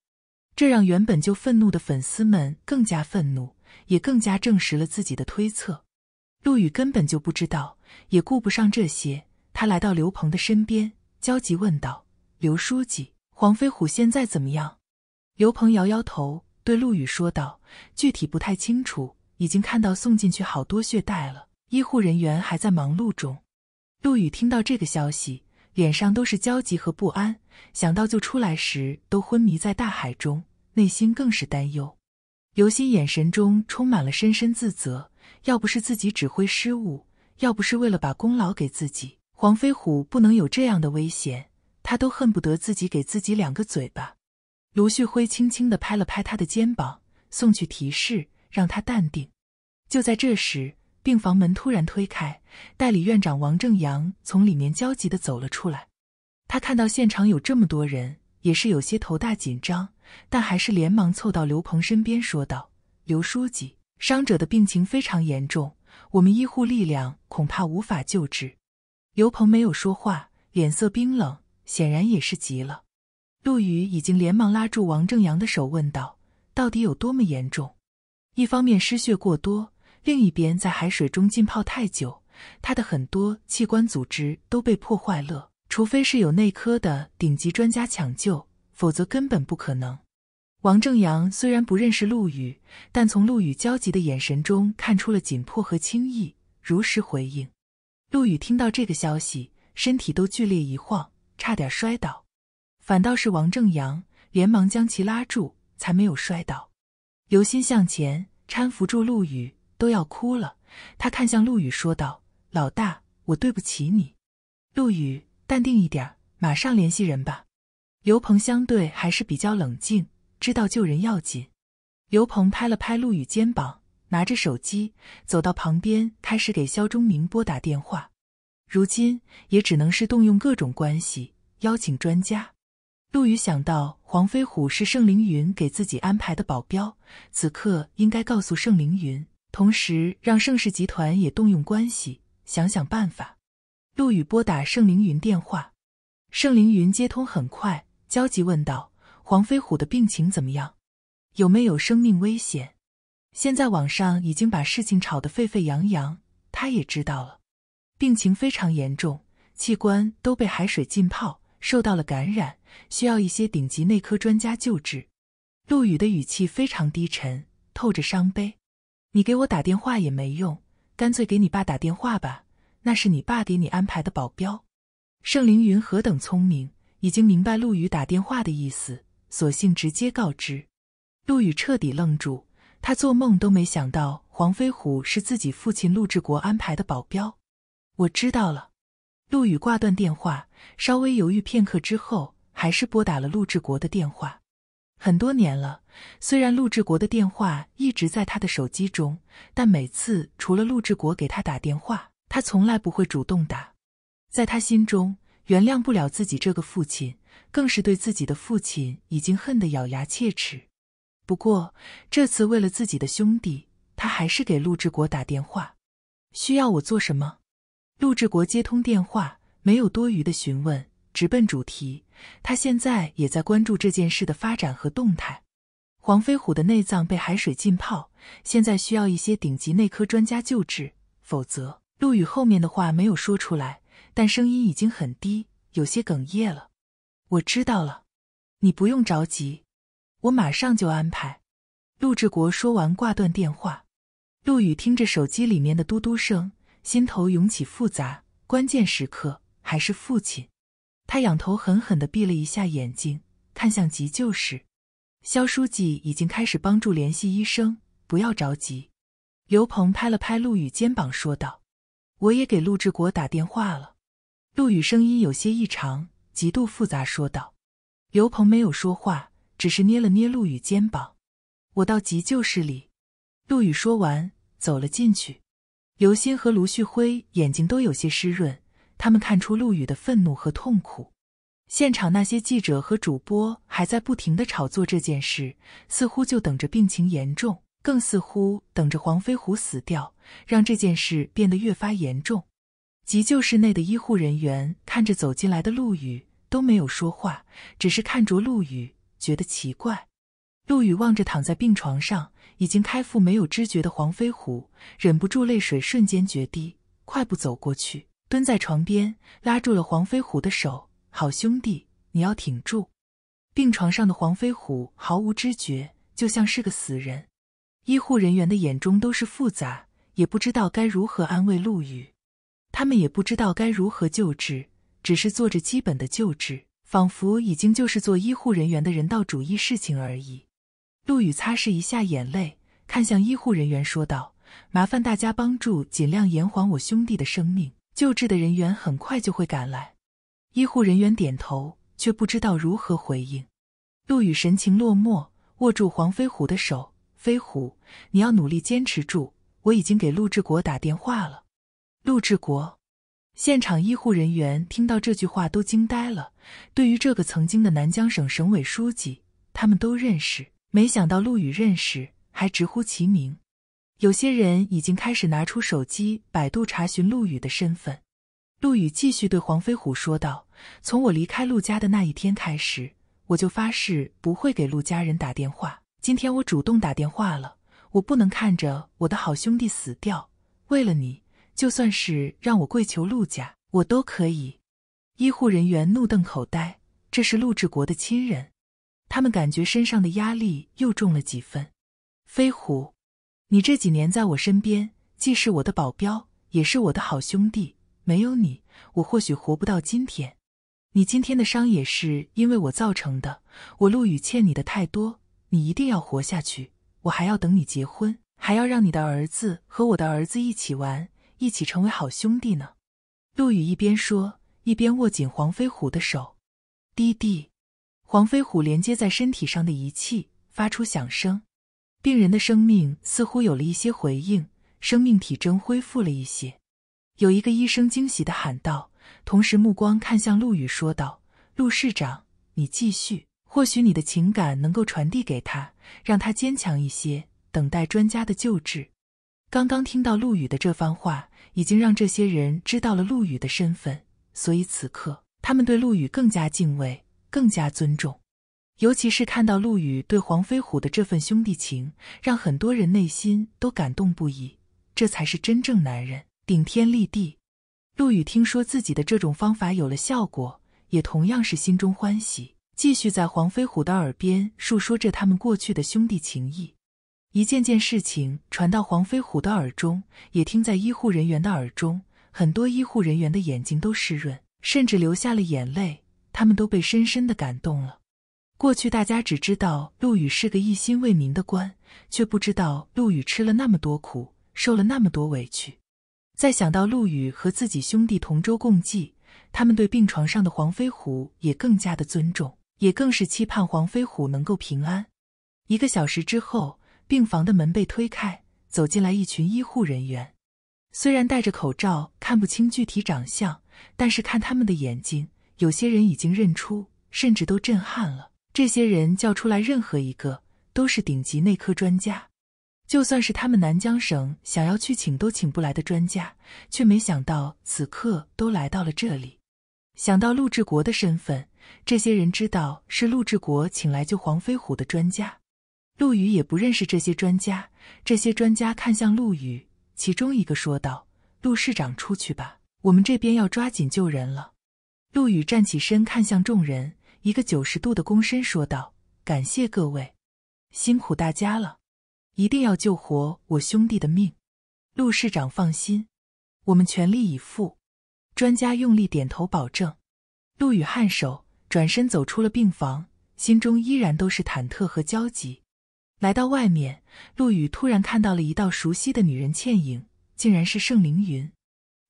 这让原本就愤怒的粉丝们更加愤怒，也更加证实了自己的推测。陆羽根本就不知道，也顾不上这些，他来到刘鹏的身边，焦急问道：“刘书记，黄飞虎现在怎么样？”刘鹏摇摇头，对陆羽说道：“具体不太清楚。”已经看到送进去好多血袋了，医护人员还在忙碌中。陆羽听到这个消息，脸上都是焦急和不安，想到救出来时都昏迷在大海中，内心更是担忧。尤心眼神中充满了深深自责，要不是自己指挥失误，要不是为了把功劳给自己，黄飞虎不能有这样的危险，他都恨不得自己给自己两个嘴巴。卢旭辉轻轻地拍了拍他的肩膀，送去提示。让他淡定。就在这时，病房门突然推开，代理院长王正阳从里面焦急的走了出来。他看到现场有这么多人，也是有些头大紧张，但还是连忙凑到刘鹏身边说道：“刘书记，伤者的病情非常严重，我们医护力量恐怕无法救治。”刘鹏没有说话，脸色冰冷，显然也是急了。陆羽已经连忙拉住王正阳的手，问道：“到底有多么严重？”一方面失血过多，另一边在海水中浸泡太久，他的很多器官组织都被破坏了。除非是有内科的顶级专家抢救，否则根本不可能。王正阳虽然不认识陆羽，但从陆羽焦急的眼神中看出了紧迫和轻易，如实回应。陆羽听到这个消息，身体都剧烈一晃，差点摔倒。反倒是王正阳连忙将其拉住，才没有摔倒。刘心向前搀扶住陆羽，都要哭了。他看向陆羽，说道：“老大，我对不起你。”陆羽淡定一点，马上联系人吧。刘鹏相对还是比较冷静，知道救人要紧。刘鹏拍了拍陆羽肩膀，拿着手机走到旁边，开始给肖中明拨打电话。如今也只能是动用各种关系，邀请专家。陆羽想到黄飞虎是盛凌云给自己安排的保镖，此刻应该告诉盛凌云，同时让盛世集团也动用关系想想办法。陆羽拨打盛凌云电话，盛凌云接通，很快焦急问道：“黄飞虎的病情怎么样？有没有生命危险？”现在网上已经把事情吵得沸沸扬扬，他也知道了，病情非常严重，器官都被海水浸泡。受到了感染，需要一些顶级内科专家救治。陆羽的语气非常低沉，透着伤悲。你给我打电话也没用，干脆给你爸打电话吧，那是你爸给你安排的保镖。盛凌云何等聪明，已经明白陆羽打电话的意思，索性直接告知。陆羽彻底愣住，他做梦都没想到黄飞虎是自己父亲陆志国安排的保镖。我知道了。陆羽挂断电话，稍微犹豫片刻之后，还是拨打了陆志国的电话。很多年了，虽然陆志国的电话一直在他的手机中，但每次除了陆志国给他打电话，他从来不会主动打。在他心中，原谅不了自己这个父亲，更是对自己的父亲已经恨得咬牙切齿。不过，这次为了自己的兄弟，他还是给陆志国打电话。需要我做什么？陆志国接通电话，没有多余的询问，直奔主题。他现在也在关注这件事的发展和动态。黄飞虎的内脏被海水浸泡，现在需要一些顶级内科专家救治，否则……陆羽后面的话没有说出来，但声音已经很低，有些哽咽了。我知道了，你不用着急，我马上就安排。陆志国说完，挂断电话。陆羽听着手机里面的嘟嘟声。心头涌起复杂，关键时刻还是父亲。他仰头狠狠地闭了一下眼睛，看向急救室。肖书记已经开始帮助联系医生，不要着急。刘鹏拍了拍陆羽肩膀，说道：“我也给陆志国打电话了。”陆羽声音有些异常，极度复杂，说道：“刘鹏没有说话，只是捏了捏陆羽肩膀。我到急救室里。”陆羽说完，走了进去。刘鑫和卢旭辉眼睛都有些湿润，他们看出陆羽的愤怒和痛苦。现场那些记者和主播还在不停的炒作这件事，似乎就等着病情严重，更似乎等着黄飞虎死掉，让这件事变得越发严重。急救室内的医护人员看着走进来的陆羽都没有说话，只是看着陆羽，觉得奇怪。陆羽望着躺在病床上。已经开腹没有知觉的黄飞虎，忍不住泪水瞬间决堤，快步走过去，蹲在床边，拉住了黄飞虎的手：“好兄弟，你要挺住！”病床上的黄飞虎毫无知觉，就像是个死人。医护人员的眼中都是复杂，也不知道该如何安慰陆羽，他们也不知道该如何救治，只是做着基本的救治，仿佛已经就是做医护人员的人道主义事情而已。陆羽擦拭一下眼泪，看向医护人员说道：“麻烦大家帮助，尽量延缓我兄弟的生命。救治的人员很快就会赶来。”医护人员点头，却不知道如何回应。陆羽神情落寞，握住黄飞虎的手：“飞虎，你要努力坚持住。我已经给陆志国打电话了。”陆志国，现场医护人员听到这句话都惊呆了。对于这个曾经的南江省省委书记，他们都认识。没想到陆羽认识，还直呼其名。有些人已经开始拿出手机百度查询陆羽的身份。陆羽继续对黄飞虎说道：“从我离开陆家的那一天开始，我就发誓不会给陆家人打电话。今天我主动打电话了，我不能看着我的好兄弟死掉。为了你，就算是让我跪求陆家，我都可以。”医护人员怒瞪口呆，这是陆志国的亲人。他们感觉身上的压力又重了几分。飞虎，你这几年在我身边，既是我的保镖，也是我的好兄弟。没有你，我或许活不到今天。你今天的伤也是因为我造成的。我陆羽欠你的太多，你一定要活下去。我还要等你结婚，还要让你的儿子和我的儿子一起玩，一起成为好兄弟呢。陆羽一边说，一边握紧黄飞虎的手，弟弟。黄飞虎连接在身体上的仪器发出响声，病人的生命似乎有了一些回应，生命体征恢复了一些。有一个医生惊喜的喊道，同时目光看向陆羽说道：“陆市长，你继续，或许你的情感能够传递给他，让他坚强一些，等待专家的救治。”刚刚听到陆羽的这番话，已经让这些人知道了陆羽的身份，所以此刻他们对陆羽更加敬畏。更加尊重，尤其是看到陆羽对黄飞虎的这份兄弟情，让很多人内心都感动不已。这才是真正男人，顶天立地。陆羽听说自己的这种方法有了效果，也同样是心中欢喜，继续在黄飞虎的耳边述说着他们过去的兄弟情谊。一件件事情传到黄飞虎的耳中，也听在医护人员的耳中，很多医护人员的眼睛都湿润，甚至流下了眼泪。他们都被深深的感动了。过去大家只知道陆羽是个一心为民的官，却不知道陆羽吃了那么多苦，受了那么多委屈。再想到陆羽和自己兄弟同舟共济，他们对病床上的黄飞虎也更加的尊重，也更是期盼黄飞虎能够平安。一个小时之后，病房的门被推开，走进来一群医护人员。虽然戴着口罩，看不清具体长相，但是看他们的眼睛。有些人已经认出，甚至都震撼了。这些人叫出来，任何一个都是顶级内科专家。就算是他们南疆省想要去请都请不来的专家，却没想到此刻都来到了这里。想到陆志国的身份，这些人知道是陆志国请来救黄飞虎的专家。陆羽也不认识这些专家，这些专家看向陆羽，其中一个说道：“陆市长，出去吧，我们这边要抓紧救人了。”陆羽站起身，看向众人，一个九十度的躬身，说道：“感谢各位，辛苦大家了，一定要救活我兄弟的命。”陆市长放心，我们全力以赴。专家用力点头保证。陆羽颔首，转身走出了病房，心中依然都是忐忑和焦急。来到外面，陆羽突然看到了一道熟悉的女人倩影，竟然是盛凌云。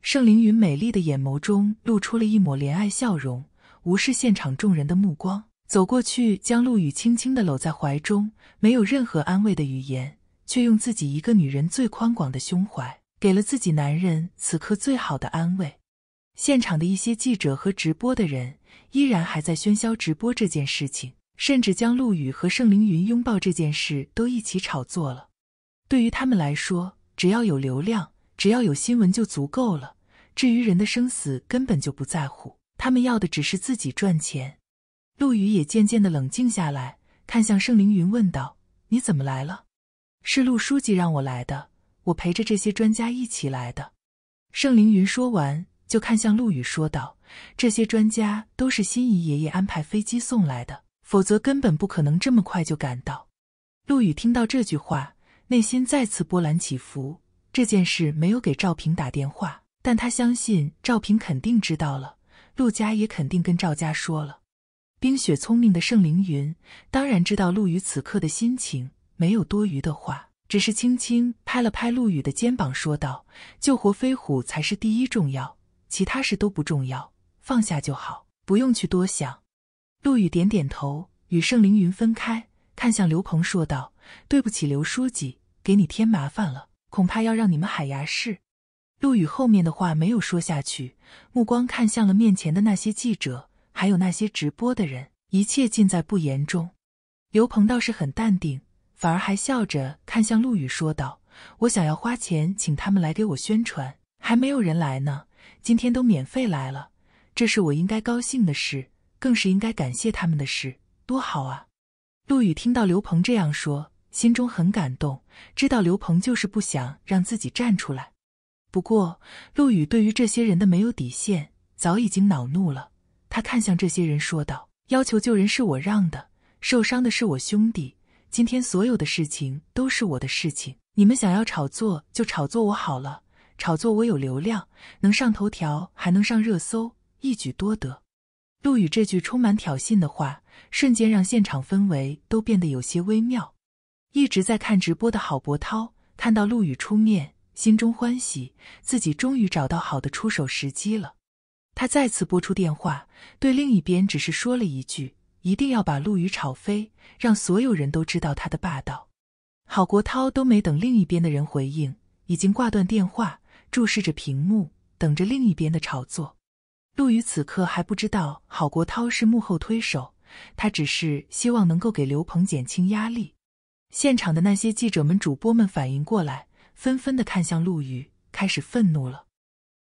盛凌云美丽的眼眸中露出了一抹怜爱笑容，无视现场众人的目光，走过去将陆羽轻轻地搂在怀中，没有任何安慰的语言，却用自己一个女人最宽广的胸怀，给了自己男人此刻最好的安慰。现场的一些记者和直播的人依然还在喧嚣直播这件事情，甚至将陆羽和盛凌云拥抱这件事都一起炒作了。对于他们来说，只要有流量，只要有新闻就足够了。至于人的生死，根本就不在乎。他们要的只是自己赚钱。陆羽也渐渐的冷静下来，看向盛凌云问道：“你怎么来了？是陆书记让我来的，我陪着这些专家一起来的。”盛凌云说完，就看向陆羽说道：“这些专家都是心仪爷爷安排飞机送来的，否则根本不可能这么快就赶到。”陆羽听到这句话，内心再次波澜起伏。这件事没有给赵平打电话。但他相信赵平肯定知道了，陆家也肯定跟赵家说了。冰雪聪明的盛凌云当然知道陆羽此刻的心情，没有多余的话，只是轻轻拍了拍陆羽的肩膀，说道：“救活飞虎才是第一重要，其他事都不重要，放下就好，不用去多想。”陆羽点点头，与盛凌云分开，看向刘鹏，说道：“对不起，刘书记，给你添麻烦了，恐怕要让你们海牙市……”陆羽后面的话没有说下去，目光看向了面前的那些记者，还有那些直播的人，一切尽在不言中。刘鹏倒是很淡定，反而还笑着看向陆羽，说道：“我想要花钱请他们来给我宣传，还没有人来呢，今天都免费来了，这是我应该高兴的事，更是应该感谢他们的事，多好啊！”陆羽听到刘鹏这样说，心中很感动，知道刘鹏就是不想让自己站出来。不过，陆羽对于这些人的没有底线，早已经恼怒了。他看向这些人，说道：“要求救人是我让的，受伤的是我兄弟。今天所有的事情都是我的事情，你们想要炒作就炒作我好了，炒作我有流量，能上头条，还能上热搜，一举多得。”陆羽这句充满挑衅的话，瞬间让现场氛围都变得有些微妙。一直在看直播的郝博涛看到陆羽出面。心中欢喜，自己终于找到好的出手时机了。他再次拨出电话，对另一边只是说了一句：“一定要把陆羽炒飞，让所有人都知道他的霸道。”郝国涛都没等另一边的人回应，已经挂断电话，注视着屏幕，等着另一边的炒作。陆羽此刻还不知道郝国涛是幕后推手，他只是希望能够给刘鹏减轻压力。现场的那些记者们、主播们反应过来。纷纷的看向陆羽，开始愤怒了。